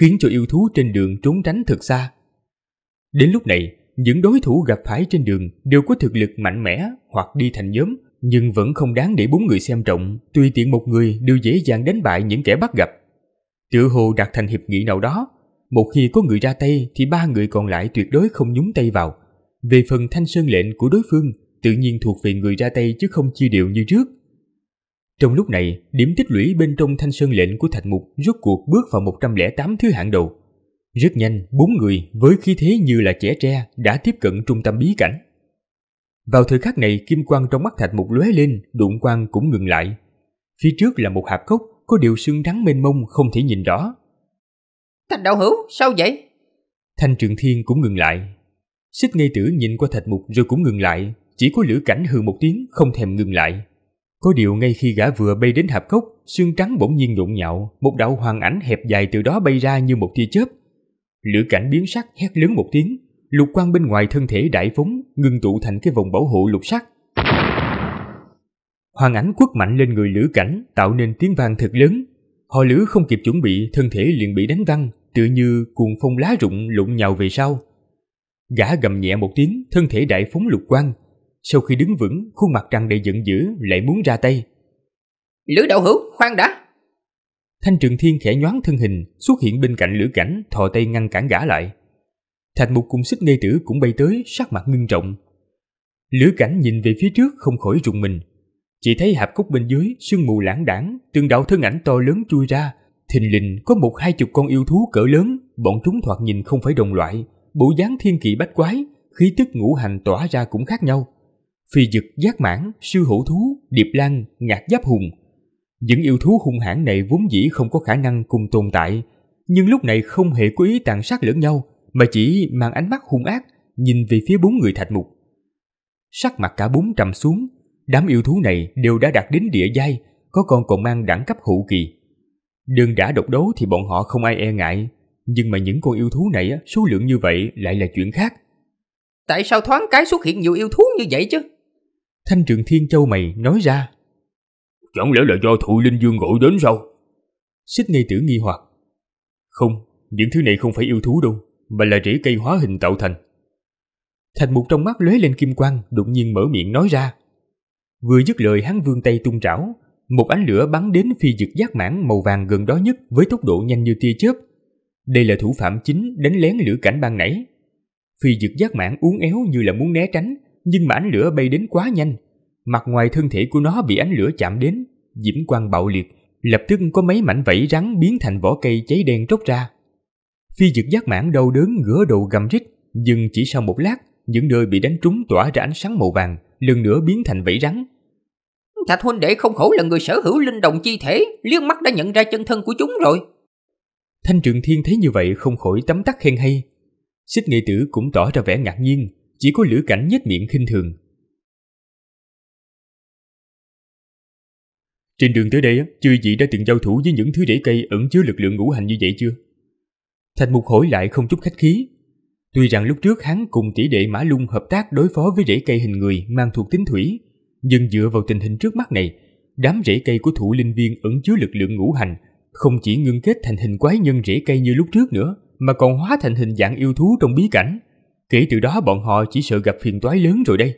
khiến cho yêu thú trên đường trốn tránh thật xa. Đến lúc này, những đối thủ gặp phải trên đường đều có thực lực mạnh mẽ hoặc đi thành nhóm nhưng vẫn không đáng để bốn người xem trọng, tùy tiện một người đều dễ dàng đánh bại những kẻ bắt gặp. Tựa hồ đạt thành hiệp nghị nào đó, một khi có người ra tay thì ba người còn lại tuyệt đối không nhúng tay vào. Về phần thanh sơn lệnh của đối phương, tự nhiên thuộc về người ra tay chứ không chia đều như trước. Trong lúc này, điểm tích lũy bên trong thanh sơn lệnh của Thạch Mục rốt cuộc bước vào 108 thứ hạng đầu. Rất nhanh, bốn người với khí thế như là trẻ tre đã tiếp cận trung tâm bí cảnh. Vào thời khắc này, kim quang trong mắt Thạch Mục lóe lên, đụng quang cũng ngừng lại. Phía trước là một hạp cốc, có điều sương trắng mênh mông không thể nhìn rõ. Thạch đạo hữu, sao vậy? Thanh Trường Thiên cũng ngừng lại. Xích Ngây Tử nhìn qua Thạch Mục rồi cũng ngừng lại, chỉ có lửa Cảnh hừ một tiếng không thèm ngừng lại. Có điều ngay khi gã vừa bay đến hạp cốc, xương trắng bỗng nhiên nhộn nhạo, một đạo hoàng ảnh hẹp dài từ đó bay ra như một tia chớp. lửa Cảnh biến sắc hét lớn một tiếng, lục quang bên ngoài thân thể đại phúng ngưng tụ thành cái vòng bảo hộ lục sắc. Hoàng ảnh quất mạnh lên người lữ cảnh tạo nên tiếng vang thật lớn. Họ lữ không kịp chuẩn bị, thân thể liền bị đánh văng, tựa như cuồng phong lá rụng lụng nhào về sau. Gã gầm nhẹ một tiếng, thân thể đại phúng lục quang. Sau khi đứng vững, khuôn mặt tràn đầy giận dữ, lại muốn ra tay. Lữ đạo hữu, khoan đã! Thanh Trường Thiên khẽ nhoáng thân hình, xuất hiện bên cạnh lữ cảnh, thò tay ngăn cản gã lại. Thành một cùng xích nê tử cũng bay tới, sắc mặt ngưng trọng. Lữ cảnh nhìn về phía trước không khỏi rùng mình. Chỉ thấy hạp cốc bên dưới, sương mù lãng đảng, từng đạo thân ảnh to lớn chui ra. Thình lình có một hai chục con yêu thú cỡ lớn, bọn chúng thoạt nhìn không phải đồng loại. Bộ dáng thiên kỳ bách quái, khí tức ngũ hành tỏa ra cũng khác nhau. Phi dực giác mãn, sư hữu thú, điệp lan, ngạc giáp hùng. Những yêu thú hung hãn này vốn dĩ không có khả năng cùng tồn tại, nhưng lúc này không hề có ý tàn sát lẫn nhau, mà chỉ mang ánh mắt hung ác nhìn về phía bốn người thạch mục. Sắc mặt cả bốn trầm xuống, đám yêu thú này đều đã đạt đến địa giai, có con còn mang đẳng cấp hữu kỳ. đường đã độc đấu thì bọn họ không ai e ngại, nhưng mà những con yêu thú này số lượng như vậy lại là chuyện khác. Tại sao thoáng cái xuất hiện nhiều yêu thú như vậy chứ? Thanh trường thiên châu mày nói ra. Chẳng lẽ là do thụ linh dương gọi đến sao? Xích ngây tử nghi hoặc. Không, những thứ này không phải yêu thú đâu, mà là rễ cây hóa hình tạo thành. Thành một trong mắt lóe lên kim quang, đột nhiên mở miệng nói ra. Vừa dứt lời hắn vươn tay tung trảo, một ánh lửa bắn đến phi dực giác mãn màu vàng gần đó nhất với tốc độ nhanh như tia chớp. Đây là thủ phạm chính đánh lén lửa cảnh ban nãy. Phi dực giác mãn uốn éo như là muốn né tránh, nhưng mà ánh lửa bay đến quá nhanh. Mặt ngoài thân thể của nó bị ánh lửa chạm đến, diễm quang bạo liệt, lập tức có mấy mảnh vảy rắn biến thành vỏ cây cháy đen tróc ra. Phi dực giác mãn đau đớn gỡ đầu gầm rít, nhưng chỉ sau một lát, những nơi bị đánh trúng tỏa ra ánh sáng màu vàng, lần nữa biến thành vảy rắn. Thạch huynh đệ không khổ là người sở hữu linh đồng chi thể, liếc mắt đã nhận ra chân thân của chúng rồi. Thanh Trường Thiên thấy như vậy không khỏi tấm tắc khen hay. Xích nghệ tử cũng tỏ ra vẻ ngạc nhiên, chỉ có lữ cảnh nhếch miệng khinh thường. Trên đường tới đây, chư vị đã từng giao thủ với những thứ rễ cây ẩn chứa lực lượng ngũ hành như vậy chưa? Thành Mục hỏi lại không chút khách khí. Tuy rằng lúc trước hắn cùng tỷ đệ Mã Lung hợp tác đối phó với rễ cây hình người mang thuộc tính thủy, nhưng dựa vào tình hình trước mắt này, đám rễ cây của thủ linh viên ẩn chứa lực lượng ngũ hành, không chỉ ngưng kết thành hình quái nhân rễ cây như lúc trước nữa, mà còn hóa thành hình dạng yêu thú trong bí cảnh. Kể từ đó bọn họ chỉ sợ gặp phiền toái lớn rồi đây.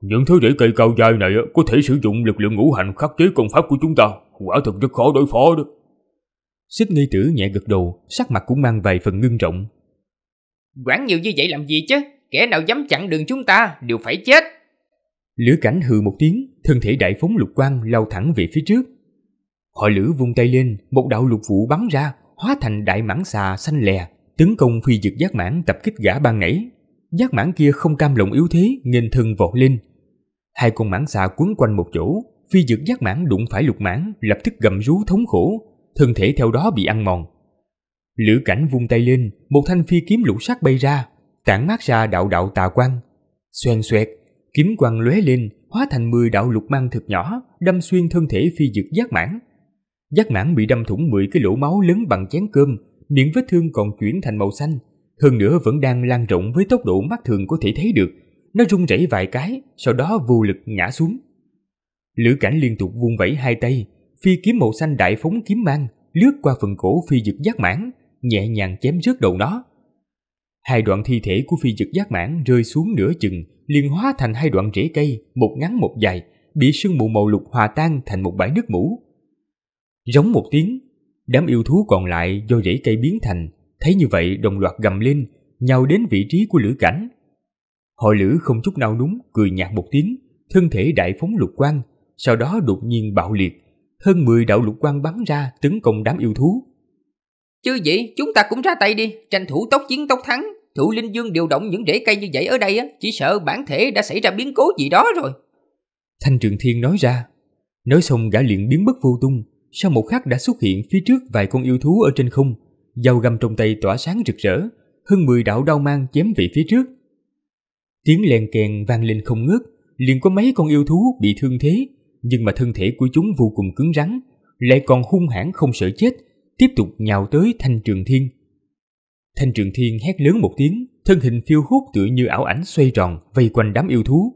Những thứ rễ cây cao dài này có thể sử dụng lực lượng ngũ hành khắc chế công pháp của chúng ta, quả thật rất khó đối phó đó. Xích nghi tử nhẹ gật đầu, sắc mặt cũng mang vài phần ngưng trọng. Quản nhiều như vậy làm gì chứ? Kẻ nào dám chặn đường chúng ta đều phải chết. Lữ cảnh hừ một tiếng, thân thể đại phóng lục quang lao thẳng về phía trước. Họ lữ vung tay lên, một đạo lục vụ bắn ra, hóa thành đại mãng xà xanh lè, tấn công phi dực giác mãn tập kích gã ban nãy. Giác mãn kia không cam lòng yếu thế, nghênh thân vọt lên. Hai con mãng xà quấn quanh một chỗ, phi dực giác mãn đụng phải lục mãn, lập tức gầm rú thống khổ, thân thể theo đó bị ăn mòn. Lữ cảnh vung tay lên, một thanh phi kiếm lũ sắc bay ra, tản mát ra đạo đạo tà quang. Xoèn xoẹt, kiếm quang lóe lên, hóa thành 10 đạo lục mang thực nhỏ, đâm xuyên thân thể phi dực giác mãn. Giác mãn bị đâm thủng 10 cái lỗ máu lớn bằng chén cơm, miệng vết thương còn chuyển thành màu xanh, hơn nữa vẫn đang lan rộng với tốc độ mắt thường có thể thấy được. Nó rung rẩy vài cái, sau đó vô lực ngã xuống. Lữ cảnh liên tục vung vẩy hai tay, phi kiếm màu xanh đại phóng kiếm mang, lướt qua phần cổ phi dực giác mãn, nhẹ nhàng chém rớt đầu nó. Hai đoạn thi thể của phi dực giác mãn rơi xuống nửa chừng, liền hóa thành hai đoạn rễ cây, một ngắn một dài, bị sương mù màu lục hòa tan thành một bãi nước mũ. Giống một tiếng, đám yêu thú còn lại do rễ cây biến thành, thấy như vậy đồng loạt gầm lên, nhau đến vị trí của lữ cảnh. Họ lữ không chút nao núng, cười nhạt một tiếng, thân thể đại phóng lục quang, sau đó đột nhiên bạo liệt, hơn 10 đạo lục quang bắn ra tấn công đám yêu thú. Chứ vậy, chúng ta cũng ra tay đi, tranh thủ tốc chiến tốc thắng. Thủ Linh Dương điều động những rễ cây như vậy ở đây á, chỉ sợ bản thể đã xảy ra biến cố gì đó rồi. Thanh Trường Thiên nói ra. Nói xong gã liền biến mất vô tung, sau một khắc đã xuất hiện phía trước vài con yêu thú ở trên không, dao găm trong tay tỏa sáng rực rỡ, hơn 10 đạo đau mang chém về phía trước. Tiếng lèn kèn vang lên không ngớt, liền có mấy con yêu thú bị thương thế, nhưng mà thân thể của chúng vô cùng cứng rắn, lại còn hung hãn không sợ chết, tiếp tục nhào tới Thanh Trường Thiên. Thanh Trường Thiên hét lớn một tiếng, thân hình phiêu hút tựa như ảo ảnh xoay tròn vây quanh đám yêu thú.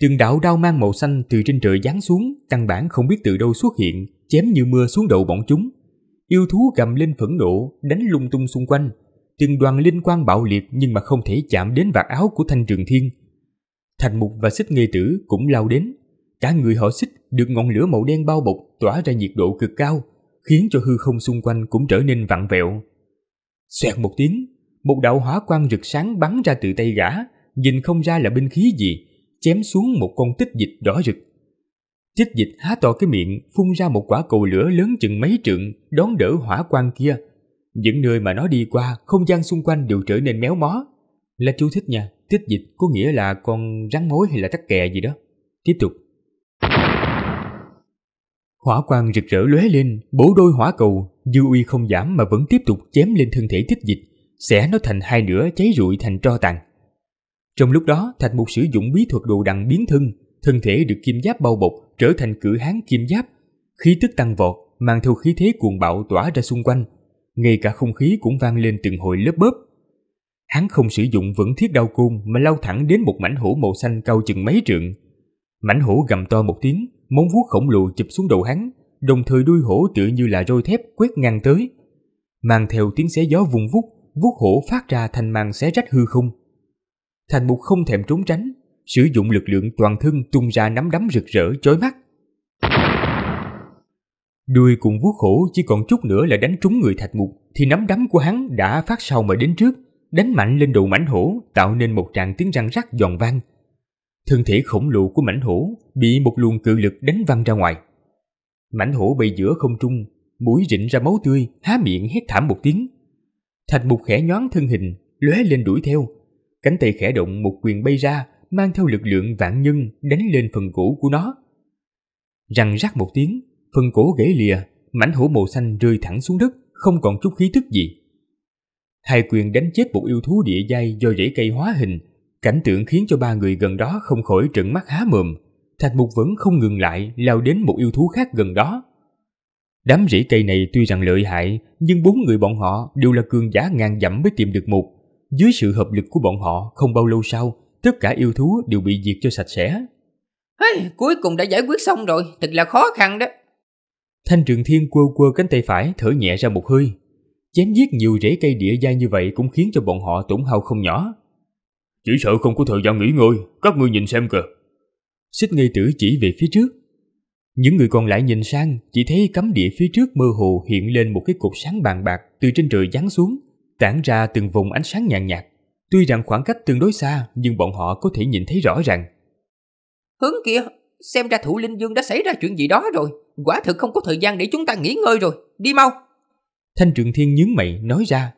Từng đạo đao mang màu xanh từ trên trời giáng xuống, căn bản không biết từ đâu xuất hiện, chém như mưa xuống đầu bọn chúng. Yêu thú gầm lên phẫn nộ, đánh lung tung xung quanh. Từng đoàn linh quang bạo liệt nhưng mà không thể chạm đến vạt áo của Thanh Trường Thiên. Thành Mục và Xích Nghê Tử cũng lao đến, Cả người họ xích được ngọn lửa màu đen bao bọc tỏa ra nhiệt độ cực cao, khiến cho hư không xung quanh cũng trở nên vặn vẹo. Xoẹt một tiếng, một đạo hỏa quang rực sáng bắn ra từ tay gã, nhìn không ra là binh khí gì, chém xuống một con tích dịch đỏ rực. Tích dịch há to cái miệng, phun ra một quả cầu lửa lớn chừng mấy trượng, đón đỡ hỏa quang kia. Những nơi mà nó đi qua, không gian xung quanh đều trở nên méo mó. Là chú thích nha, tích dịch có nghĩa là con rắn mối hay là tắc kè gì đó. Tiếp tục. Hỏa quang rực rỡ lóe lên, bổ đôi hỏa cầu, dư uy không giảm mà vẫn tiếp tục chém lên thân thể thích dịch, xẻ nó thành hai nửa cháy rụi thành tro tàn. Trong lúc đó, Thạch Mục sử dụng bí thuật đồ đằng biến thân, thân thể được kim giáp bao bọc trở thành cử hán kim giáp, khí tức tăng vọt, mang theo khí thế cuồng bạo tỏa ra xung quanh, ngay cả không khí cũng vang lên từng hồi lớp bớp. Hắn không sử dụng vẫn thiết đau cung mà lao thẳng đến một mảnh hổ màu xanh cao chừng mấy trượng, Mảnh hổ gầm to một tiếng, móng vuốt khổng lồ chụp xuống đầu hắn, đồng thời đuôi hổ tựa như là roi thép quét ngang tới. Mang theo tiếng xé gió vùng vút, vuốt hổ phát ra thành màn xé rách hư không. Thành mục không thèm trốn tránh, sử dụng lực lượng toàn thân tung ra nắm đấm rực rỡ chói mắt. Đuôi cùng vuốt hổ chỉ còn chút nữa là đánh trúng người thạch mục, thì nắm đấm của hắn đã phát sau mà đến trước, đánh mạnh lên đầu mảnh hổ, tạo nên một tràng tiếng răng rắc giòn vang, Thân thể khổng lồ của mảnh hổ bị một luồng cự lực đánh văng ra ngoài. Mảnh hổ bay giữa không trung, mũi rịn ra máu tươi, há miệng hét thảm một tiếng. Thạch mục khẽ nhoáng thân hình, lóe lên đuổi theo. Cánh tay khẽ động một quyền bay ra, mang theo lực lượng vạn nhân đánh lên phần cổ của nó. Răng rắc một tiếng, phần cổ gãy lìa, mảnh hổ màu xanh rơi thẳng xuống đất, không còn chút khí thức gì. Hai quyền đánh chết một yêu thú địa giai do rễ cây hóa hình Cảnh tượng khiến cho ba người gần đó không khỏi trợn mắt há mồm. Thạch mục vẫn không ngừng lại lao đến một yêu thú khác gần đó. Đám rễ cây này tuy rằng lợi hại, nhưng bốn người bọn họ đều là cường giả ngàn dặm mới tìm được một. Dưới sự hợp lực của bọn họ, không bao lâu sau, tất cả yêu thú đều bị diệt cho sạch sẽ. Hey, cuối cùng đã giải quyết xong rồi, thật là khó khăn đó. Thanh Trường Thiên quơ quơ cánh tay phải thở nhẹ ra một hơi. Chém giết nhiều rễ cây địa giai như vậy cũng khiến cho bọn họ tổn hao không nhỏ. Chỉ sợ không có thời gian nghỉ ngơi, các ngươi nhìn xem kìa. Xích nghi tử chỉ về phía trước. Những người còn lại nhìn sang, chỉ thấy cấm địa phía trước mơ hồ hiện lên một cái cục sáng bàn bạc từ trên trời giáng xuống, tản ra từng vùng ánh sáng nhàn nhạt. Tuy rằng khoảng cách tương đối xa, nhưng bọn họ có thể nhìn thấy rõ ràng. Hướng kia, xem ra thủ linh dương đã xảy ra chuyện gì đó rồi. Quả thực không có thời gian để chúng ta nghỉ ngơi rồi. Đi mau. Thanh Trường Thiên nhướng mày nói ra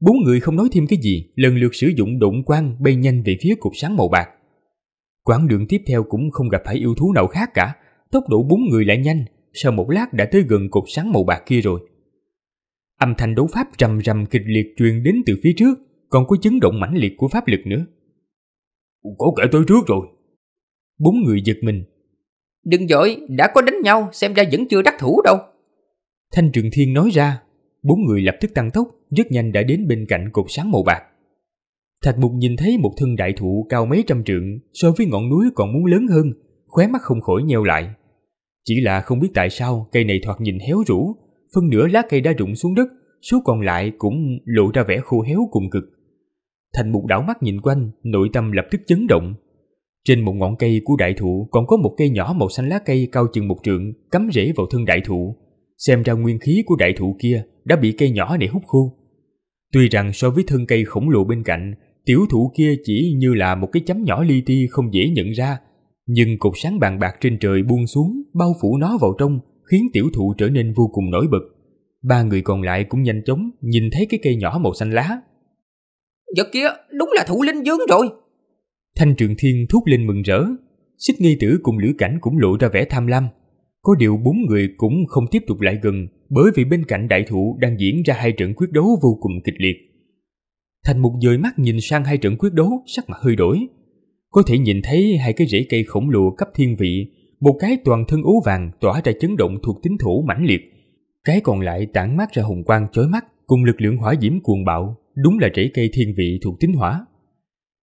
Bốn người không nói thêm cái gì, lần lượt sử dụng đụng quang bay nhanh về phía cục sáng màu bạc. Quãng đường tiếp theo cũng không gặp phải yêu thú nào khác cả, tốc độ bốn người lại nhanh, sau một lát đã tới gần cục sáng màu bạc kia rồi. Âm thanh đấu pháp rầm rầm kịch liệt truyền đến từ phía trước, còn có chấn động mãnh liệt của pháp lực nữa. Có kẻ tới trước rồi. Bốn người giật mình. Đừng dội, đã có đánh nhau, xem ra vẫn chưa đắc thủ đâu. Thanh Trường Thiên nói ra, bốn người lập tức tăng tốc, rất nhanh đã đến bên cạnh cột sáng màu bạc. Thạch Mục nhìn thấy một thân đại thụ cao mấy trăm trượng so với ngọn núi còn muốn lớn hơn, khóe mắt không khỏi nheo lại. Chỉ là không biết tại sao cây này thoạt nhìn héo rũ, phân nửa lá cây đã rụng xuống đất, số còn lại cũng lộ ra vẻ khô héo cùng cực. Thạch Mục đảo mắt nhìn quanh, nội tâm lập tức chấn động. Trên một ngọn cây của đại thụ còn có một cây nhỏ màu xanh lá cây cao chừng một trượng cắm rễ vào thân đại thụ, xem ra nguyên khí của đại thụ kia đã bị cây nhỏ này hút khô. Tuy rằng so với thân cây khổng lồ bên cạnh, tiểu thụ kia chỉ như là một cái chấm nhỏ li ti không dễ nhận ra, nhưng cục sáng bàn bạc trên trời buông xuống, bao phủ nó vào trong, khiến tiểu thụ trở nên vô cùng nổi bật. Ba người còn lại cũng nhanh chóng nhìn thấy cái cây nhỏ màu xanh lá. Vật kia đúng là thủ linh dướng rồi. Thanh Trường Thiên thúc lên mừng rỡ, xích nghi tử cùng lữ cảnh cũng lộ ra vẻ tham lam. Có điều bốn người cũng không tiếp tục lại gần bởi vì bên cạnh đại thủ đang diễn ra hai trận quyết đấu vô cùng kịch liệt. Thành một dời mắt nhìn sang hai trận quyết đấu sắc mặt hơi đổi. Có thể nhìn thấy hai cái rễ cây khổng lồ cấp thiên vị, một cái toàn thân ố vàng tỏa ra chấn động thuộc tính thổ mãnh liệt. Cái còn lại tản mát ra hùng quang chói mắt cùng lực lượng hỏa diễm cuồng bạo, đúng là rễ cây thiên vị thuộc tính hỏa.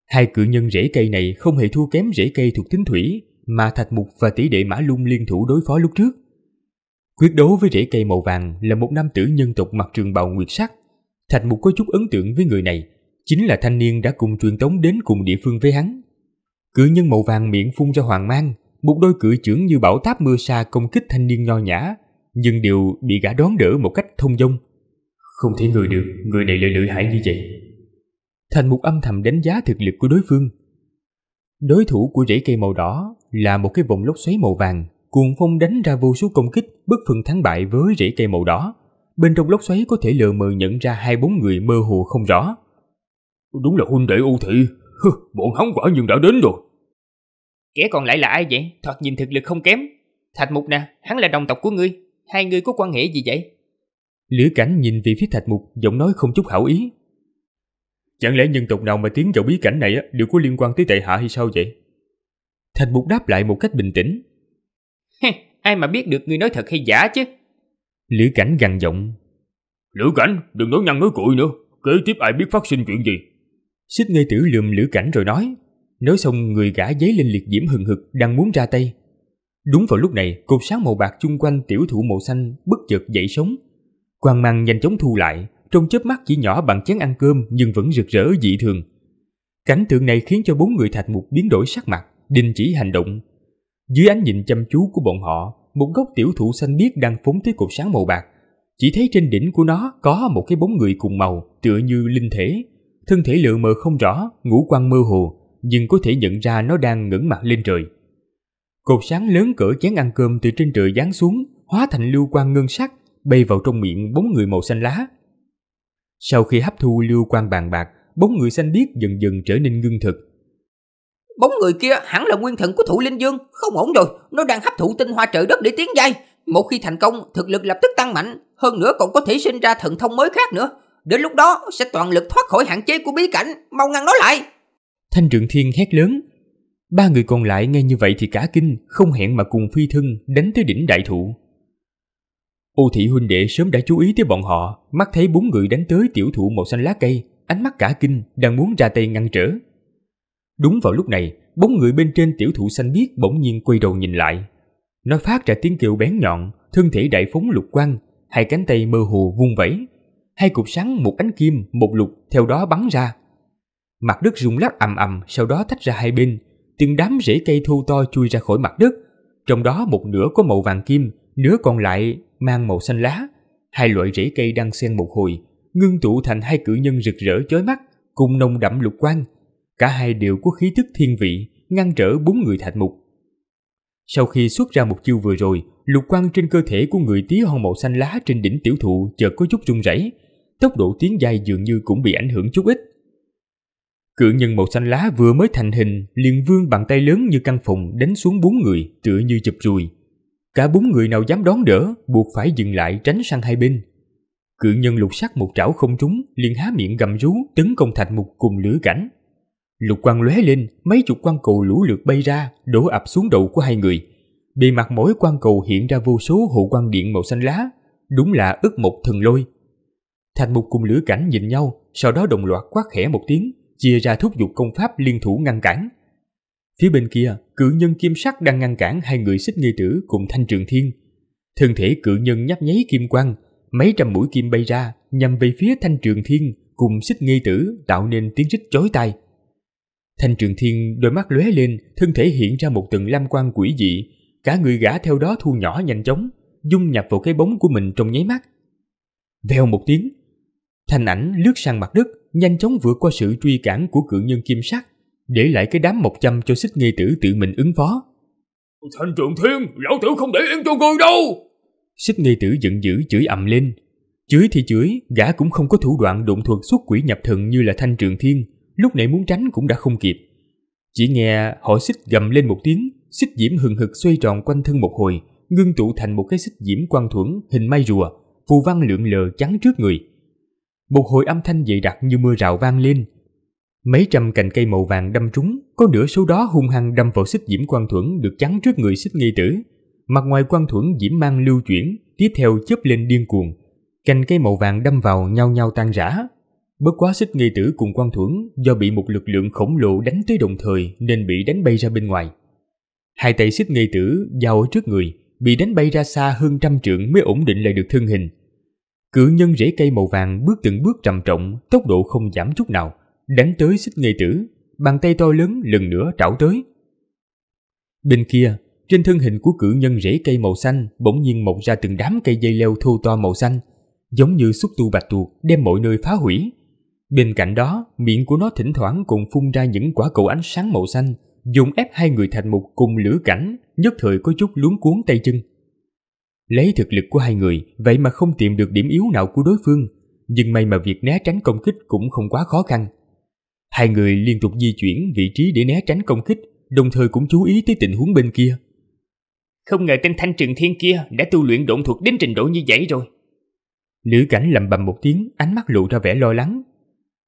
Hai cự nhân rễ cây này không hề thua kém rễ cây thuộc tính thủy, mà Thạch Mục và tỷ đệ Mã Lung liên thủ đối phó lúc trước. Quyết đấu với rễ cây màu vàng là một nam tử nhân tộc mặt trường bào nguyệt sắc. Thạch Mục có chút ấn tượng với người này, chính là thanh niên đã cùng truyền tống đến cùng địa phương với hắn. Cự nhân màu vàng miệng phun ra hoàng mang, một đôi cự trưởng như bão táp mưa sa công kích thanh niên nho nhã, nhưng đều bị gã đón đỡ một cách thông dong. Không thể ngờ được, người này lại lợi hại như vậy. Thành một âm thầm đánh giá thực lực của đối phương. Đối thủ của rễ cây màu đỏ là một cái vùng lốc xoáy màu vàng, cuồng phong đánh ra vô số công kích, bất phân thắng bại với rễ cây màu đỏ. Bên trong lốc xoáy có thể lờ mờ nhận ra hai bốn người mơ hồ không rõ. Đúng là huynh đệ ưu thị, Hừ, bọn hắn quả nhiên đã đến rồi. Kẻ còn lại là ai vậy? Thoạt nhìn thực lực không kém. Thạch Mục nè, hắn là đồng tộc của ngươi, hai ngươi có quan hệ gì vậy? Lữ Cảnh nhìn về phía Thạch Mục, giọng nói không chút hảo ý. Chẳng lẽ nhân tộc nào mà tiến vào bí cảnh này đều có liên quan tới tệ hạ hay sao vậy? Thành Mục đáp lại một cách bình tĩnh. Ai mà biết được ngươi nói thật hay giả chứ? Lữ Cảnh gằn giọng. Lữ Cảnh, đừng nói nhăn nói cụi nữa. Kế tiếp ai biết phát sinh chuyện gì? Xích ngây tử lườm Lữ Cảnh rồi nói. Nói xong người gã giấy lên liệt diễm hừng hực đang muốn ra tay. Đúng vào lúc này, cột sáng màu bạc chung quanh tiểu thụ màu xanh bất chợt dậy sống. Quang mang nhanh chóng thu lại, trong chớp mắt chỉ nhỏ bằng chén ăn cơm nhưng vẫn rực rỡ dị thường. Cảnh tượng này khiến cho bốn người thạch mục biến đổi sắc mặt đình chỉ hành động. Dưới ánh nhìn chăm chú của bọn họ, một gốc tiểu thụ xanh biếc đang phóng tới cột sáng màu bạc. Chỉ thấy trên đỉnh của nó có một cái bóng người cùng màu, tựa như linh thể. Thân thể lựa mờ không rõ, ngũ quan mơ hồ, nhưng có thể nhận ra nó đang ngẩng mặt lên trời. Cột sáng lớn cỡ chén ăn cơm từ trên trời giáng xuống, hóa thành lưu quan ngân sắc, bay vào trong miệng bóng người màu xanh lá. Sau khi hấp thu lưu quan bàn bạc, bóng người xanh biếc dần dần trở nên ngưng thực, Bóng người kia hẳn là nguyên thần của thủ linh dương, không ổn rồi, nó đang hấp thụ tinh hoa trời đất để tiến giai. Một khi thành công, thực lực lập tức tăng mạnh, hơn nữa còn có thể sinh ra thần thông mới khác nữa. Đến lúc đó sẽ toàn lực thoát khỏi hạn chế của bí cảnh, mau ngăn nó lại. Thanh Trượng Thiên hét lớn. Ba người còn lại nghe như vậy thì cả kinh, không hẹn mà cùng phi thân đánh tới đỉnh đại thụ. Ô thị huynh đệ sớm đã chú ý tới bọn họ, mắt thấy bốn người đánh tới tiểu thụ màu xanh lá cây, ánh mắt cả kinh, đang muốn ra tay ngăn trở, Đúng vào lúc này, bóng người bên trên tiểu thụ xanh biếc bỗng nhiên quay đầu nhìn lại. Nó phát ra tiếng kêu bén nhọn, thân thể đại phóng lục quang, hai cánh tay mơ hồ vung vẩy. Hai cục sáng một ánh kim, một lục theo đó bắn ra. Mặt đất rung lắc ầm ầm, sau đó tách ra hai bên, từng đám rễ cây thu to chui ra khỏi mặt đất. Trong đó một nửa có màu vàng kim, nửa còn lại mang màu xanh lá. Hai loại rễ cây đang xen một hồi, ngưng tụ thành hai cử nhân rực rỡ chói mắt, cùng nồng đậm lục quang, Cả hai đều có khí tức thiên vị, ngăn trở bốn người thạch mục. Sau khi xuất ra một chiêu vừa rồi, lục quang trên cơ thể của người tí hon màu xanh lá trên đỉnh tiểu thụ chợt có chút run rẩy, tốc độ tiến dài dường như cũng bị ảnh hưởng chút ít. Cự nhân màu xanh lá vừa mới thành hình, liền vương bàn tay lớn như căn phòng đánh xuống bốn người, tựa như chụp rùi. Cả bốn người nào dám đón đỡ, buộc phải dừng lại tránh sang hai bên. Cự nhân lục sắc một trảo không trúng, liền há miệng gầm rú, tấn công thạch mục cùng lửa cảnh. Lục quang lóe lên, mấy chục quang cầu lũ lượt bay ra, đổ ập xuống đầu của hai người. Bề mặt mỗi quang cầu hiện ra vô số hộ quang điện màu xanh lá, đúng là ức một thần lôi. Thành mục cùng lữ cảnh nhìn nhau, sau đó đồng loạt quát khẽ một tiếng, chia ra thúc giục công pháp liên thủ ngăn cản. Phía bên kia, cự nhân kim sắc đang ngăn cản hai người xích nghi tử cùng thanh trường thiên. Thân thể cự nhân nhấp nháy kim quang, mấy trăm mũi kim bay ra nhằm về phía thanh trường thiên cùng xích nghi tử tạo nên tiếng rít chói tai. Thanh Trường Thiên đôi mắt lóe lên, thân thể hiện ra một tầng lam quang quỷ dị, cả người gã theo đó thu nhỏ nhanh chóng, dung nhập vào cái bóng của mình trong nháy mắt. Vèo một tiếng, thanh ảnh lướt sang mặt đất, nhanh chóng vượt qua sự truy cản của cự nhân kim sắc, để lại cái đám một trăm cho xích nghi tử tự mình ứng phó. Thanh Trường Thiên, lão tử không để yên cho ngươi đâu! Xích nghi tử giận dữ chửi ầm lên. Chửi thì chửi, gã cũng không có thủ đoạn đụng thuật xuất quỷ nhập thần như là Thanh Trường Thiên, lúc nãy muốn tránh cũng đã không kịp. Chỉ nghe họ xích gầm lên một tiếng, xích diễm hừng hực xoay tròn quanh thân một hồi, ngưng tụ thành một cái xích diễm quang thuẫn hình mai rùa, phù văn lượn lờ chắn trước người. Một hồi âm thanh dậy đặc như mưa rào vang lên. Mấy trăm cành cây màu vàng đâm trúng, có nửa số đó hung hăng đâm vào xích diễm quang thuẫn được chắn trước người xích nghi tử. Mặt ngoài quang thuẫn diễm mang lưu chuyển, tiếp theo chớp lên điên cuồng. Cành cây màu vàng đâm vào nhau nhau tan rã, Bất quá xích nghi tử cùng quan thuẫn do bị một lực lượng khổng lồ đánh tới đồng thời nên bị đánh bay ra bên ngoài. Hai tay xích nghi tử giao ở trước người, bị đánh bay ra xa hơn trăm trượng mới ổn định lại được thân hình. cử nhân rễ cây màu vàng bước từng bước trầm trọng, tốc độ không giảm chút nào, đánh tới xích nghi tử, bàn tay to lớn lần nữa trảo tới. Bên kia, trên thân hình của cử nhân rễ cây màu xanh bỗng nhiên mọc ra từng đám cây dây leo thô to màu xanh, giống như xúc tu bạch tuộc đem mọi nơi phá hủy, Bên cạnh đó, miệng của nó thỉnh thoảng còn phun ra những quả cầu ánh sáng màu xanh, dùng ép hai người thành một cùng lửa cảnh, nhất thời có chút luống cuốn tay chân. Lấy thực lực của hai người, vậy mà không tìm được điểm yếu nào của đối phương, nhưng may mà việc né tránh công kích cũng không quá khó khăn. Hai người liên tục di chuyển vị trí để né tránh công kích, đồng thời cũng chú ý tới tình huống bên kia. Không ngờ tên thanh trường thiên kia đã tu luyện độn thuật đến trình độ như vậy rồi. Lữ cảnh lầm bầm một tiếng, ánh mắt lộ ra vẻ lo lắng,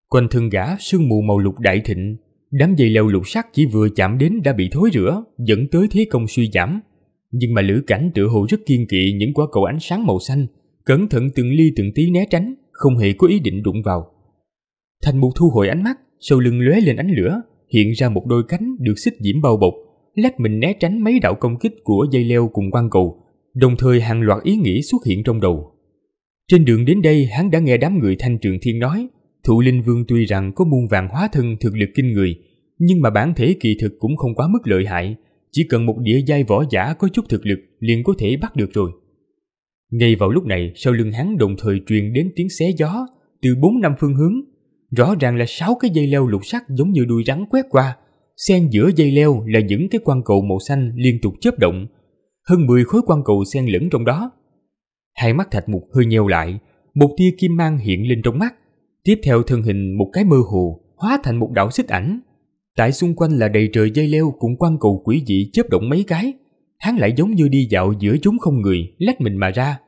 Quanh thân gã sương mù màu lục đại thịnh, đám dây leo lục sắc chỉ vừa chạm đến đã bị thối rửa, dẫn tới thế công suy giảm. Nhưng mà Lữ Cảnh tựa hồ rất kiên kỵ những quả cầu ánh sáng màu xanh, cẩn thận từng ly từng tí né tránh, không hề có ý định đụng vào. Thành Mục thu hồi ánh mắt, sau lưng lóe lên ánh lửa, hiện ra một đôi cánh được xích diễm bao bọc, lách mình né tránh mấy đạo công kích của dây leo cùng quan cầu, đồng thời hàng loạt ý nghĩ xuất hiện trong đầu. Trên đường đến đây, hắn đã nghe đám người thanh trường thiên nói, Thụ Linh Vương tuy rằng có muôn vàng hóa thân thực lực kinh người, nhưng mà bản thể kỳ thực cũng không quá mức lợi hại, chỉ cần một địa giai võ giả có chút thực lực liền có thể bắt được rồi. Ngay vào lúc này, sau lưng hắn đồng thời truyền đến tiếng xé gió từ bốn năm phương hướng, rõ ràng là sáu cái dây leo lục sắc giống như đuôi rắn quét qua, xen giữa dây leo là những cái quan cầu màu xanh liên tục chớp động, hơn 10 khối quan cầu xen lẫn trong đó. Hai mắt Thạch Mục hơi nheo lại, một tia kim mang hiện lên trong mắt, Tiếp theo thân hình một cái mơ hồ, hóa thành một đảo xích ảnh. Tại xung quanh là đầy trời dây leo cùng quan cầu quỷ dị chớp động mấy cái. Hắn lại giống như đi dạo giữa chúng không người, lách mình mà ra.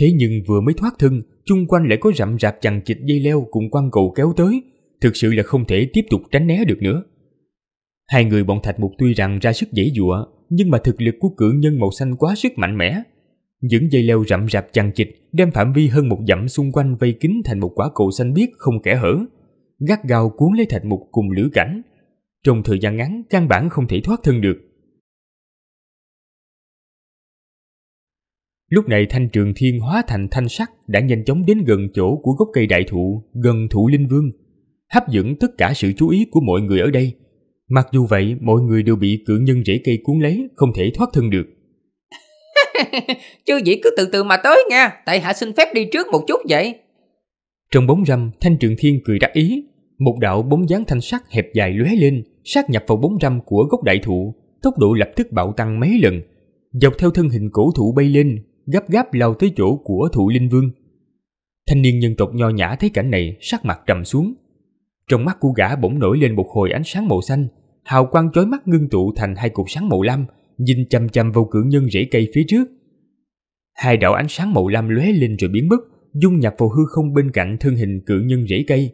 Thế nhưng vừa mới thoát thân, chung quanh lại có rậm rạp chằng chịt dây leo cùng quan cầu kéo tới, thực sự là không thể tiếp tục tránh né được nữa. Hai người bọn Thạch Mục tuy rằng ra sức dễ dụa, nhưng mà thực lực của cự nhân màu xanh quá sức mạnh mẽ, những dây leo rậm rạp chằng chịt đem phạm vi hơn một dặm xung quanh vây kín thành một quả cầu xanh biếc không kẽ hở, gắt gao cuốn lấy thạch mục cùng lửa cảnh. Trong thời gian ngắn, căn bản không thể thoát thân được. Lúc này thanh trường thiên hóa thành thanh sắc đã nhanh chóng đến gần chỗ của gốc cây đại thụ, gần thụ linh vương, hấp dẫn tất cả sự chú ý của mọi người ở đây. Mặc dù vậy, mọi người đều bị cự nhân rễ cây cuốn lấy, không thể thoát thân được. (laughs) Chư vậy cứ từ từ mà tới nha, tại hạ xin phép đi trước một chút vậy. Trong bóng râm, Thanh trường Thiên cười đắc ý. Một đạo bóng dáng thanh sắc hẹp dài lóe lên, sát nhập vào bóng râm của gốc đại thụ, tốc độ lập tức bạo tăng mấy lần. Dọc theo thân hình cổ thụ bay lên, gấp gáp lao tới chỗ của thụ linh vương. Thanh niên nhân tộc nho nhã thấy cảnh này, sắc mặt trầm xuống. Trong mắt của gã bỗng nổi lên một hồi ánh sáng màu xanh, hào quang chói mắt ngưng tụ thành hai cục sáng màu lam, nhìn chằm chằm vào cự nhân rễ cây phía trước. Hai đạo ánh sáng màu lam lóe lên rồi biến mất, dung nhập vào hư không bên cạnh thân hình cự nhân rễ cây.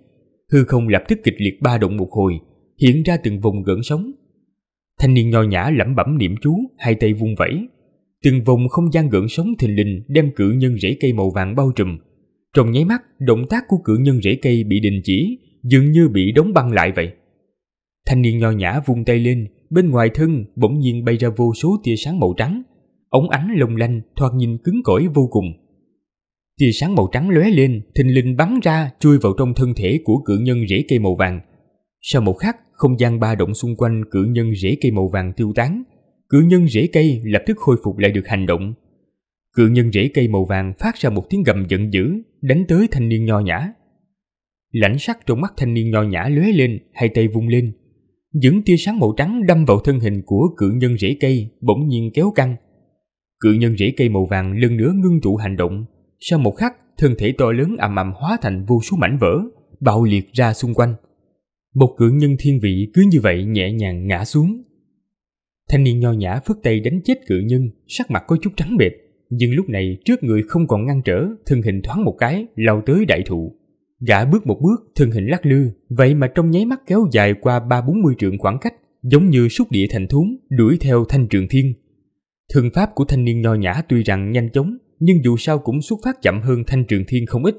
Hư không lập tức kịch liệt ba động một hồi, hiện ra từng vùng gợn sóng. Thanh niên nho nhã lẩm bẩm niệm chú, hai tay vung vẩy. Từng vùng không gian gợn sóng thình lình đem cự nhân rễ cây màu vàng bao trùm. Trong nháy mắt, động tác của cự nhân rễ cây bị đình chỉ, dường như bị đóng băng lại vậy. Thanh niên nho nhã vung tay lên, bên ngoài thân bỗng nhiên bay ra vô số tia sáng màu trắng, ống ánh lồng lanh thoạt nhìn cứng cỏi vô cùng. Tia sáng màu trắng lóe lên, thình lình bắn ra chui vào trong thân thể của cự nhân rễ cây màu vàng. Sau một khắc, không gian ba động xung quanh cự nhân rễ cây màu vàng tiêu tán, cự nhân rễ cây lập tức khôi phục lại được hành động. Cự nhân rễ cây màu vàng phát ra một tiếng gầm giận dữ, đánh tới thanh niên nho nhã. Lãnh sắc trong mắt thanh niên nho nhã lóe lên, hai tay vung lên, những tia sáng màu trắng đâm vào thân hình của cự nhân rễ cây bỗng nhiên kéo căng. Cự nhân rễ cây màu vàng lần nữa ngưng trụ hành động. Sau một khắc, thân thể to lớn ầm ầm hóa thành vô số mảnh vỡ, bạo liệt ra xung quanh. Một cự nhân thiên vị cứ như vậy nhẹ nhàng ngã xuống. Thanh niên nho nhã phất tay đánh chết cự nhân, sắc mặt có chút trắng bệch, nhưng lúc này trước người không còn ngăn trở, thân hình thoáng một cái lao tới đại thụ. Gã bước một bước, thân hình lắc lư, vậy mà trong nháy mắt kéo dài qua ba bốn mươi trượng khoảng cách, giống như xúc địa thành thúng đuổi theo thanh trường thiên. Thân pháp của thanh niên nho nhã tuy rằng nhanh chóng, nhưng dù sao cũng xuất phát chậm hơn thanh trường thiên không ít.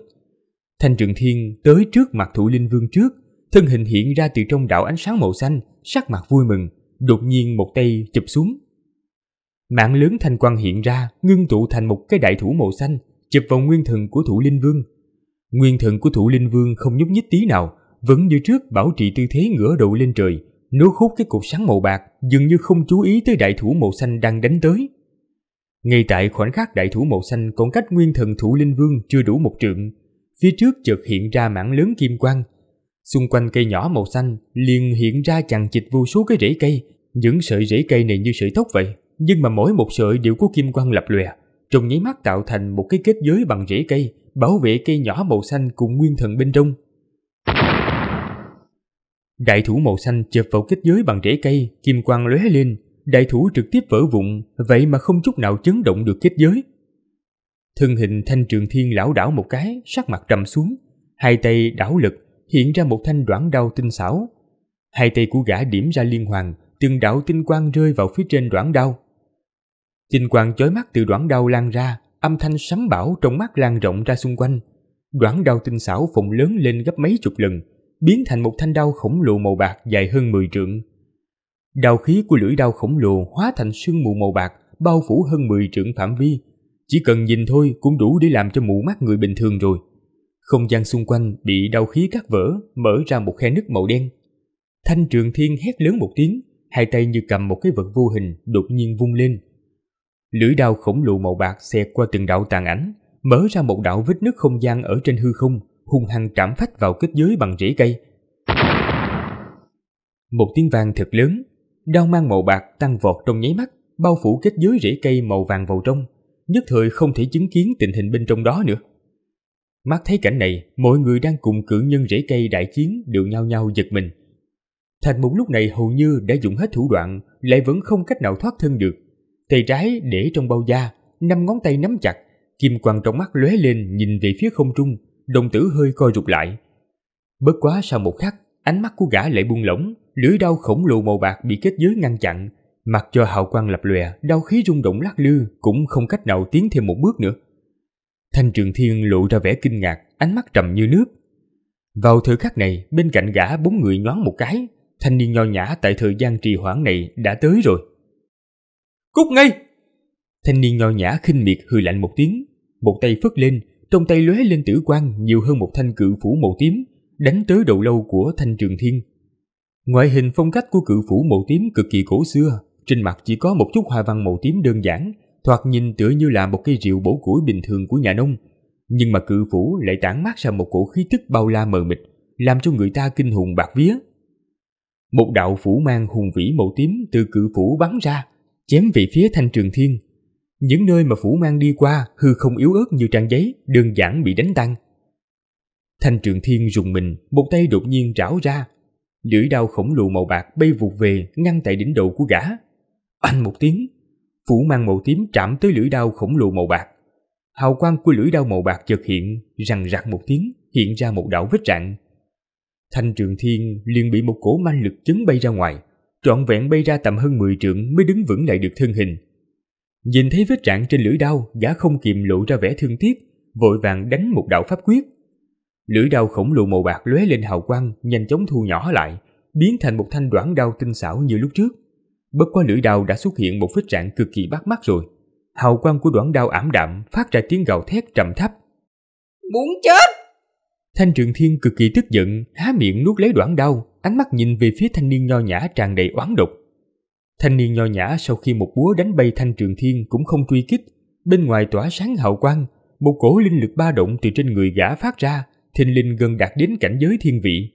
Thanh trường thiên tới trước mặt thủ linh vương trước, thân hình hiện ra từ trong đạo ánh sáng màu xanh, sắc mặt vui mừng, đột nhiên một tay chụp xuống. Mạng lớn thanh quang hiện ra, ngưng tụ thành một cái đại thủ màu xanh, chụp vào nguyên thần của thủ linh vương, Nguyên thần của thủ linh vương không nhúc nhích tí nào, vẫn như trước bảo trì tư thế ngửa đầu lên trời, nối hút cái cục sáng màu bạc, dường như không chú ý tới đại thủ màu xanh đang đánh tới. Ngay tại khoảnh khắc đại thủ màu xanh còn cách nguyên thần thủ linh vương chưa đủ một trượng, phía trước chợt hiện ra mảng lớn kim quang. Xung quanh cây nhỏ màu xanh liền hiện ra chằng chịt vô số cái rễ cây, những sợi rễ cây này như sợi tóc vậy, nhưng mà mỗi một sợi đều có kim quang lập lòe, trong nháy mắt tạo thành một cái kết giới bằng rễ cây, bảo vệ cây nhỏ màu xanh cùng nguyên thần bên trong. Đại thủ màu xanh chộp vào kết giới bằng rễ cây, kim quang lóe lên, đại thủ trực tiếp vỡ vụn, vậy mà không chút nào chấn động được kết giới. Thân hình thanh trường thiên lão đảo một cái, sắc mặt trầm xuống, hai tay đảo lực, hiện ra một thanh đoạn đao tinh xảo. Hai tay của gã điểm ra liên hoàn, từng đạo tinh quang rơi vào phía trên đoạn đao. Tinh quang chói mắt từ đoạn đao lan ra, âm thanh sấm bão trong mắt lan rộng ra xung quanh. Đoạn đao tinh xảo phồng lớn lên gấp mấy chục lần, biến thành một thanh đao khổng lồ màu bạc dài hơn 10 trượng. Đao khí của lưỡi đao khổng lồ hóa thành sương mù màu bạc, bao phủ hơn 10 trượng phạm vi. Chỉ cần nhìn thôi cũng đủ để làm cho mù mắt người bình thường rồi. Không gian xung quanh bị đau khí cắt vỡ, mở ra một khe nứt màu đen. Thanh trường thiên hét lớn một tiếng, hai tay như cầm một cái vật vô hình đột nhiên vung lên, Lưỡi đao khổng lồ màu bạc xẹt qua từng đạo tàn ảnh, mở ra một đạo vết nứt không gian ở trên hư không, hung hăng trảm phách vào kết giới bằng rễ cây. Một tiếng vang thật lớn, đao mang màu bạc tăng vọt trong nháy mắt, bao phủ kết giới rễ cây màu vàng vào trong, nhất thời không thể chứng kiến tình hình bên trong đó nữa. Mắt thấy cảnh này, mọi người đang cùng cử nhân rễ cây đại chiến đều nhau nhau giật mình. Thành một lúc này hầu như đã dùng hết thủ đoạn, lại vẫn không cách nào thoát thân được, tay trái để trong bao da, năm ngón tay nắm chặt, kim quang trong mắt lóe lên nhìn về phía không trung, đồng tử hơi co rụt lại. Bất quá sau một khắc, ánh mắt của gã lại buông lỏng, lưỡi đau khổng lồ màu bạc bị kết giới ngăn chặn, mặc cho hào quang lập lòe, đau khí rung động lắc lư cũng không cách nào tiến thêm một bước nữa. Thanh Trường Thiên lộ ra vẻ kinh ngạc, ánh mắt trầm như nước. Vào thời khắc này, bên cạnh gã bốn người nhoáng một cái, thanh niên nho nhã tại thời gian trì hoãn này đã tới rồi cút ngay thanh niên nho nhã khinh miệt hừ lạnh một tiếng một tay phất lên trong tay lóe lên tử quang nhiều hơn một thanh cự phủ màu tím đánh tới đầu lâu của thanh trường thiên ngoại hình phong cách của cự phủ màu tím cực kỳ cổ xưa trên mặt chỉ có một chút hoa văn màu tím đơn giản thoạt nhìn tựa như là một cây rượu bổ củi bình thường của nhà nông nhưng mà cự phủ lại tản mát ra một cổ khí tức bao la mờ mịt làm cho người ta kinh hồn bạc vía một đạo phủ mang hùng vĩ màu tím từ cự phủ bắn ra chém về phía thanh trường thiên. Những nơi mà phủ mang đi qua hư không yếu ớt như trang giấy, đơn giản bị đánh tan. Thanh trường thiên rùng mình, một tay đột nhiên rảo ra. Lưỡi đao khổng lồ màu bạc bay vụt về ngăn tại đỉnh đầu của gã. Anh một tiếng, phủ mang màu tím chạm tới lưỡi đao khổng lồ màu bạc. Hào quang của lưỡi đao màu bạc chợt hiện, răng rạc một tiếng, hiện ra một đảo vết rạn. Thanh trường thiên liền bị một cổ ma lực chấn bay ra ngoài trọn vẹn bay ra tầm hơn 10 trượng mới đứng vững lại được thân hình. Nhìn thấy vết rạn trên lưỡi đao, gã không kìm lộ ra vẻ thương tiếc, vội vàng đánh một đạo pháp quyết. Lưỡi đao khổng lồ màu bạc lóe lên hào quang, nhanh chóng thu nhỏ lại, biến thành một thanh đoạn đao tinh xảo như lúc trước. Bất quá lưỡi đao đã xuất hiện một vết rạn cực kỳ bắt mắt rồi. Hào quang của đoạn đao ảm đạm, phát ra tiếng gào thét trầm thấp. Muốn chết! Thanh Trường Thiên cực kỳ tức giận, há miệng nuốt lấy đoạn đao, ánh mắt nhìn về phía thanh niên nho nhã tràn đầy oán độc. Thanh niên nho nhã sau khi một búa đánh bay thanh trường thiên cũng không truy kích, bên ngoài tỏa sáng hào quang, một cổ linh lực ba động từ trên người gã phát ra, thình linh gần đạt đến cảnh giới thiên vị.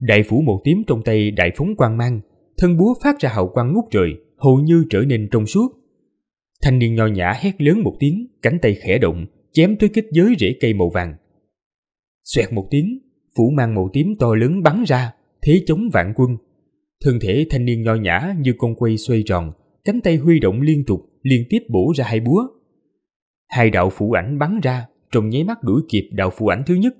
Đại phủ màu tím trong tay đại phóng quang mang, thân búa phát ra hào quang ngút trời, hầu như trở nên trong suốt. Thanh niên nho nhã hét lớn một tiếng, cánh tay khẽ động, chém tới kết giới rễ cây màu vàng. Xoẹt một tiếng, phủ mang màu tím to lớn bắn ra, thế chống vạn quân. Thân thể thanh niên nho nhã như con quay xoay tròn, cánh tay huy động liên tục, liên tiếp bổ ra hai búa. Hai đạo phủ ảnh bắn ra, trong nháy mắt đuổi kịp đạo phủ ảnh thứ nhất.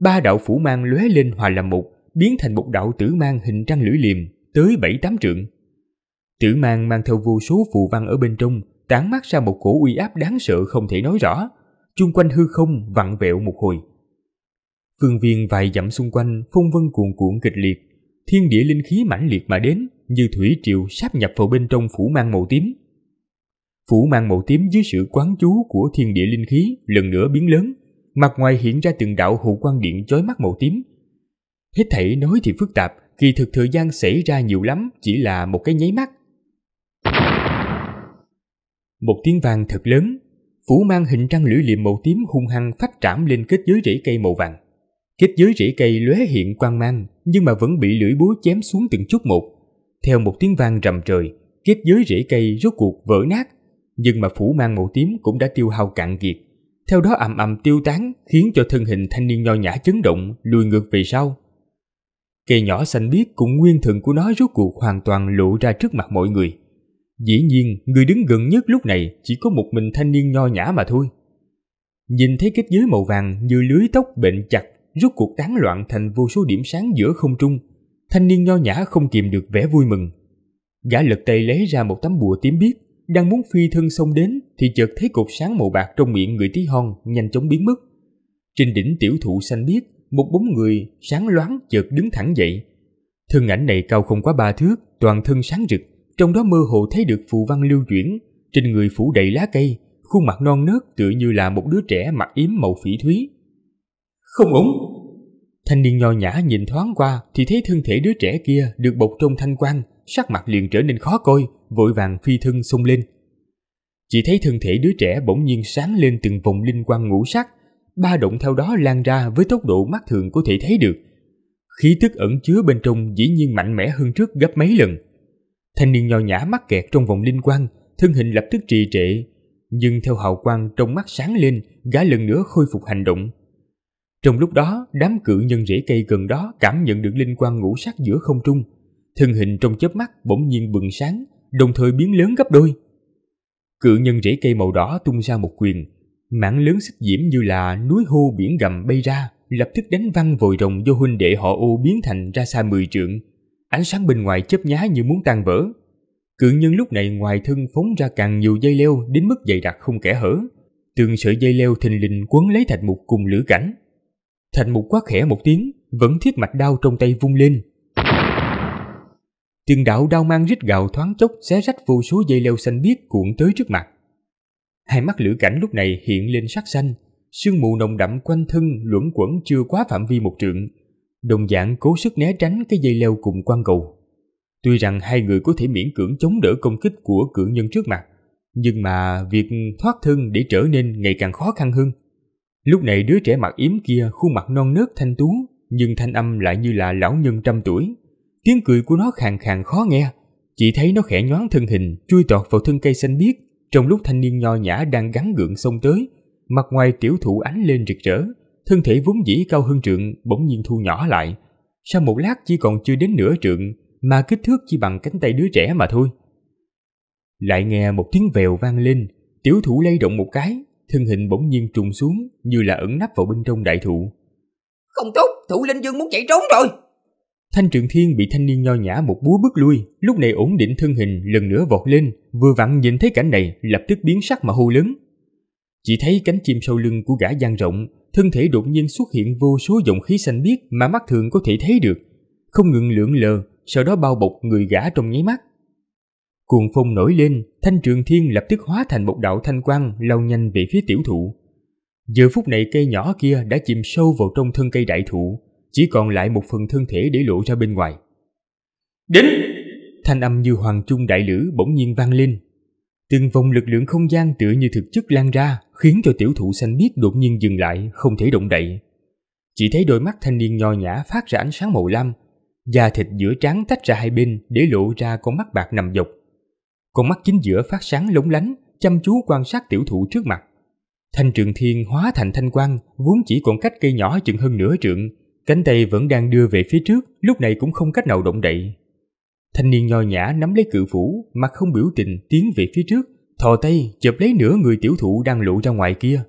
Ba đạo phủ mang lóe lên hòa làm một, biến thành một đạo tử mang hình trăng lưỡi liềm, tới bảy tám trượng. Tử mang mang theo vô số phù văn ở bên trong, tán mắt ra một cổ uy áp đáng sợ không thể nói rõ. Chung quanh hư không vặn vẹo một hồi, Phương viên vài dặm xung quanh phong vân cuồn cuộn kịch liệt, thiên địa linh khí mãnh liệt mà đến, như thủy triều sáp nhập vào bên trong phủ mang màu tím. Phủ mang màu tím dưới sự quán chú của thiên địa linh khí lần nữa biến lớn, mặt ngoài hiện ra từng đạo hụ quang điện chói mắt màu tím. Hết thảy nói thì phức tạp, kỳ thực thời gian xảy ra nhiều lắm, chỉ là một cái nháy mắt. Một tiếng vang thật lớn, phủ mang hình trăng lưỡi liềm màu tím hung hăng phách trảm lên kết giới rễ cây màu vàng. Kết giới rễ cây lóe hiện quang mang, nhưng mà vẫn bị lưỡi búa chém xuống từng chút một. Theo một tiếng vang rầm trời, kết giới rễ cây rốt cuộc vỡ nát, nhưng mà phủ mang màu tím cũng đã tiêu hao cạn kiệt. Theo đó ầm ầm tiêu tán, khiến cho thân hình thanh niên nho nhã chấn động, lùi ngược về sau. Cây nhỏ xanh biếc cũng nguyên thần của nó rốt cuộc hoàn toàn lộ ra trước mặt mọi người. Dĩ nhiên, người đứng gần nhất lúc này chỉ có một mình thanh niên nho nhã mà thôi. Nhìn thấy kết giới màu vàng như lưới tóc bệnh chặt rút cuộc tán loạn thành vô số điểm sáng giữa không trung. Thanh niên nho nhã không kìm được vẻ vui mừng. Gã lật tay lấy ra một tấm bùa tím biếc, đang muốn phi thân xông đến thì chợt thấy cột sáng màu bạc trong miệng người tí hon nhanh chóng biến mất. Trên đỉnh tiểu thụ xanh biếc, một bóng người sáng loáng chợt đứng thẳng dậy. Thân ảnh này cao không quá ba thước, toàn thân sáng rực, trong đó mơ hồ thấy được phù văn lưu chuyển, trên người phủ đầy lá cây, khuôn mặt non nớt tựa như là một đứa trẻ mặc yếm màu phỉ thúy. Không ổn. Thanh niên nho nhã nhìn thoáng qua thì thấy thân thể đứa trẻ kia được bọc trong thanh quang, sắc mặt liền trở nên khó coi, vội vàng phi thân xông lên. Chỉ thấy thân thể đứa trẻ bỗng nhiên sáng lên từng vòng linh quang ngũ sắc, ba động theo đó lan ra với tốc độ mắt thường có thể thấy được. Khí tức ẩn chứa bên trong dĩ nhiên mạnh mẽ hơn trước gấp mấy lần. Thanh niên nho nhã mắc kẹt trong vòng linh quang, thân hình lập tức trì trệ, nhưng theo hào quang trong mắt sáng lên, gã lần nữa khôi phục hành động, trong lúc đó, đám cự nhân rễ cây gần đó cảm nhận được linh quang ngũ sắc giữa không trung. Thân hình trong chớp mắt bỗng nhiên bừng sáng, đồng thời biến lớn gấp đôi. Cự nhân rễ cây màu đỏ tung ra một quyền, mảng lớn xích diễm như là núi hô biển gầm bay ra, lập tức đánh văng vội rồng do huynh đệ họ ô biến thành ra xa mười trượng. Ánh sáng bên ngoài chớp nhá như muốn tan vỡ. Cự nhân lúc này ngoài thân phóng ra càng nhiều dây leo đến mức dày đặc không kẽ hở. Từng sợi dây leo thình lình quấn lấy thành một cùng lửa cảnh. Thành mục quát khẽ một tiếng, vẫn thiết mạch đao trong tay vung lên. Từng đạo đao mang rít gạo thoáng chốc xé rách vô số dây leo xanh biếc cuộn tới trước mặt. Hai mắt lửa cảnh lúc này hiện lên sắc xanh, sương mù nồng đậm quanh thân luẩn quẩn chưa quá phạm vi một trượng, đồng dạng cố sức né tránh cái dây leo cùng quan cầu. Tuy rằng hai người có thể miễn cưỡng chống đỡ công kích của cự nhân trước mặt, nhưng mà việc thoát thân để trở nên ngày càng khó khăn hơn. Lúc này đứa trẻ mặc yếm kia khuôn mặt non nớt thanh tú, nhưng thanh âm lại như là lão nhân trăm tuổi. Tiếng cười của nó khàn khàn khó nghe, chỉ thấy nó khẽ nhoáng thân hình, chui tọt vào thân cây xanh biếc, trong lúc thanh niên nho nhã đang gắn gượng xông tới. Mặt ngoài tiểu thủ ánh lên rực rỡ, thân thể vốn dĩ cao hơn trượng bỗng nhiên thu nhỏ lại. Sau một lát chỉ còn chưa đến nửa trượng, mà kích thước chỉ bằng cánh tay đứa trẻ mà thôi. Lại nghe một tiếng vèo vang lên, tiểu thủ lay động một cái, thân hình bỗng nhiên trùng xuống như là ẩn nấp vào bên trong đại thụ. Không tốt, thủ linh dương muốn chạy trốn rồi. Thanh Trường Thiên bị thanh niên nho nhã một búa bước lui, lúc này ổn định thân hình lần nữa vọt lên, vừa vặn nhìn thấy cảnh này lập tức biến sắc mà hô lớn. Chỉ thấy cánh chim sau lưng của gã dang rộng, thân thể đột nhiên xuất hiện vô số dòng khí xanh biếc mà mắt thường có thể thấy được, không ngừng lượn lờ, sau đó bao bọc người gã trong nháy mắt. Cuồng phong nổi lên, thanh trường thiên lập tức hóa thành một đạo thanh quang lao nhanh về phía tiểu thụ. Giờ phút này cây nhỏ kia đã chìm sâu vào trong thân cây đại thụ, chỉ còn lại một phần thân thể để lộ ra bên ngoài. đến Thanh âm như hoàng trung đại lữ bỗng nhiên vang lên. Từng vòng lực lượng không gian tựa như thực chất lan ra, khiến cho tiểu thụ xanh biết đột nhiên dừng lại, không thể động đậy. Chỉ thấy đôi mắt thanh niên nho nhã phát ra ánh sáng màu lam, da thịt giữa trán tách ra hai bên để lộ ra con mắt bạc nằm dọc con mắt chính giữa phát sáng lóng lánh, chăm chú quan sát tiểu thụ trước mặt. Thanh trường thiên hóa thành thanh quang, vốn chỉ còn cách cây nhỏ chừng hơn nửa trượng, cánh tay vẫn đang đưa về phía trước, lúc này cũng không cách nào động đậy. Thanh niên nho nhã nắm lấy cự phủ, mặt không biểu tình tiến về phía trước, thò tay chụp lấy nửa người tiểu thụ đang lộ ra ngoài kia.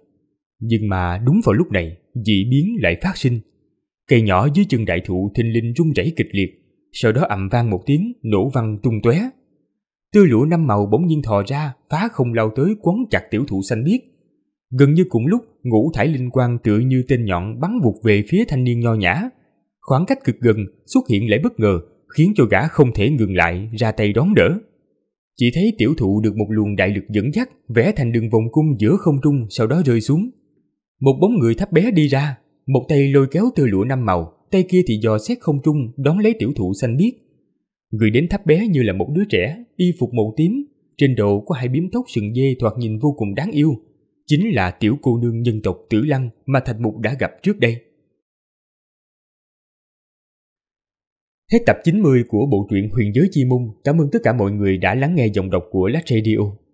Nhưng mà đúng vào lúc này, dị biến lại phát sinh. Cây nhỏ dưới chân đại thụ thình lình rung rẩy kịch liệt, sau đó ầm vang một tiếng nổ văng tung tóe tư lụa năm màu bỗng nhiên thò ra, phá không lao tới quấn chặt tiểu thụ xanh biếc. Gần như cùng lúc, ngũ thải linh quang tựa như tên nhọn bắn vụt về phía thanh niên nho nhã. Khoảng cách cực gần xuất hiện lẽ bất ngờ, khiến cho gã không thể ngừng lại, ra tay đón đỡ. Chỉ thấy tiểu thụ được một luồng đại lực dẫn dắt, vẽ thành đường vòng cung giữa không trung sau đó rơi xuống. Một bóng người thấp bé đi ra, một tay lôi kéo tơ lụa năm màu, tay kia thì dò xét không trung đón lấy tiểu thụ xanh biếc Người đến tháp bé như là một đứa trẻ, y phục màu tím, trên đầu có hai biếm tóc sừng dê thoạt nhìn vô cùng đáng yêu. Chính là tiểu cô nương nhân tộc Tử Lăng mà Thạch Mục đã gặp trước đây. Hết tập 90 của bộ truyện Huyền Giới Chi mung. Cảm ơn tất cả mọi người đã lắng nghe giọng đọc của Lát Radio.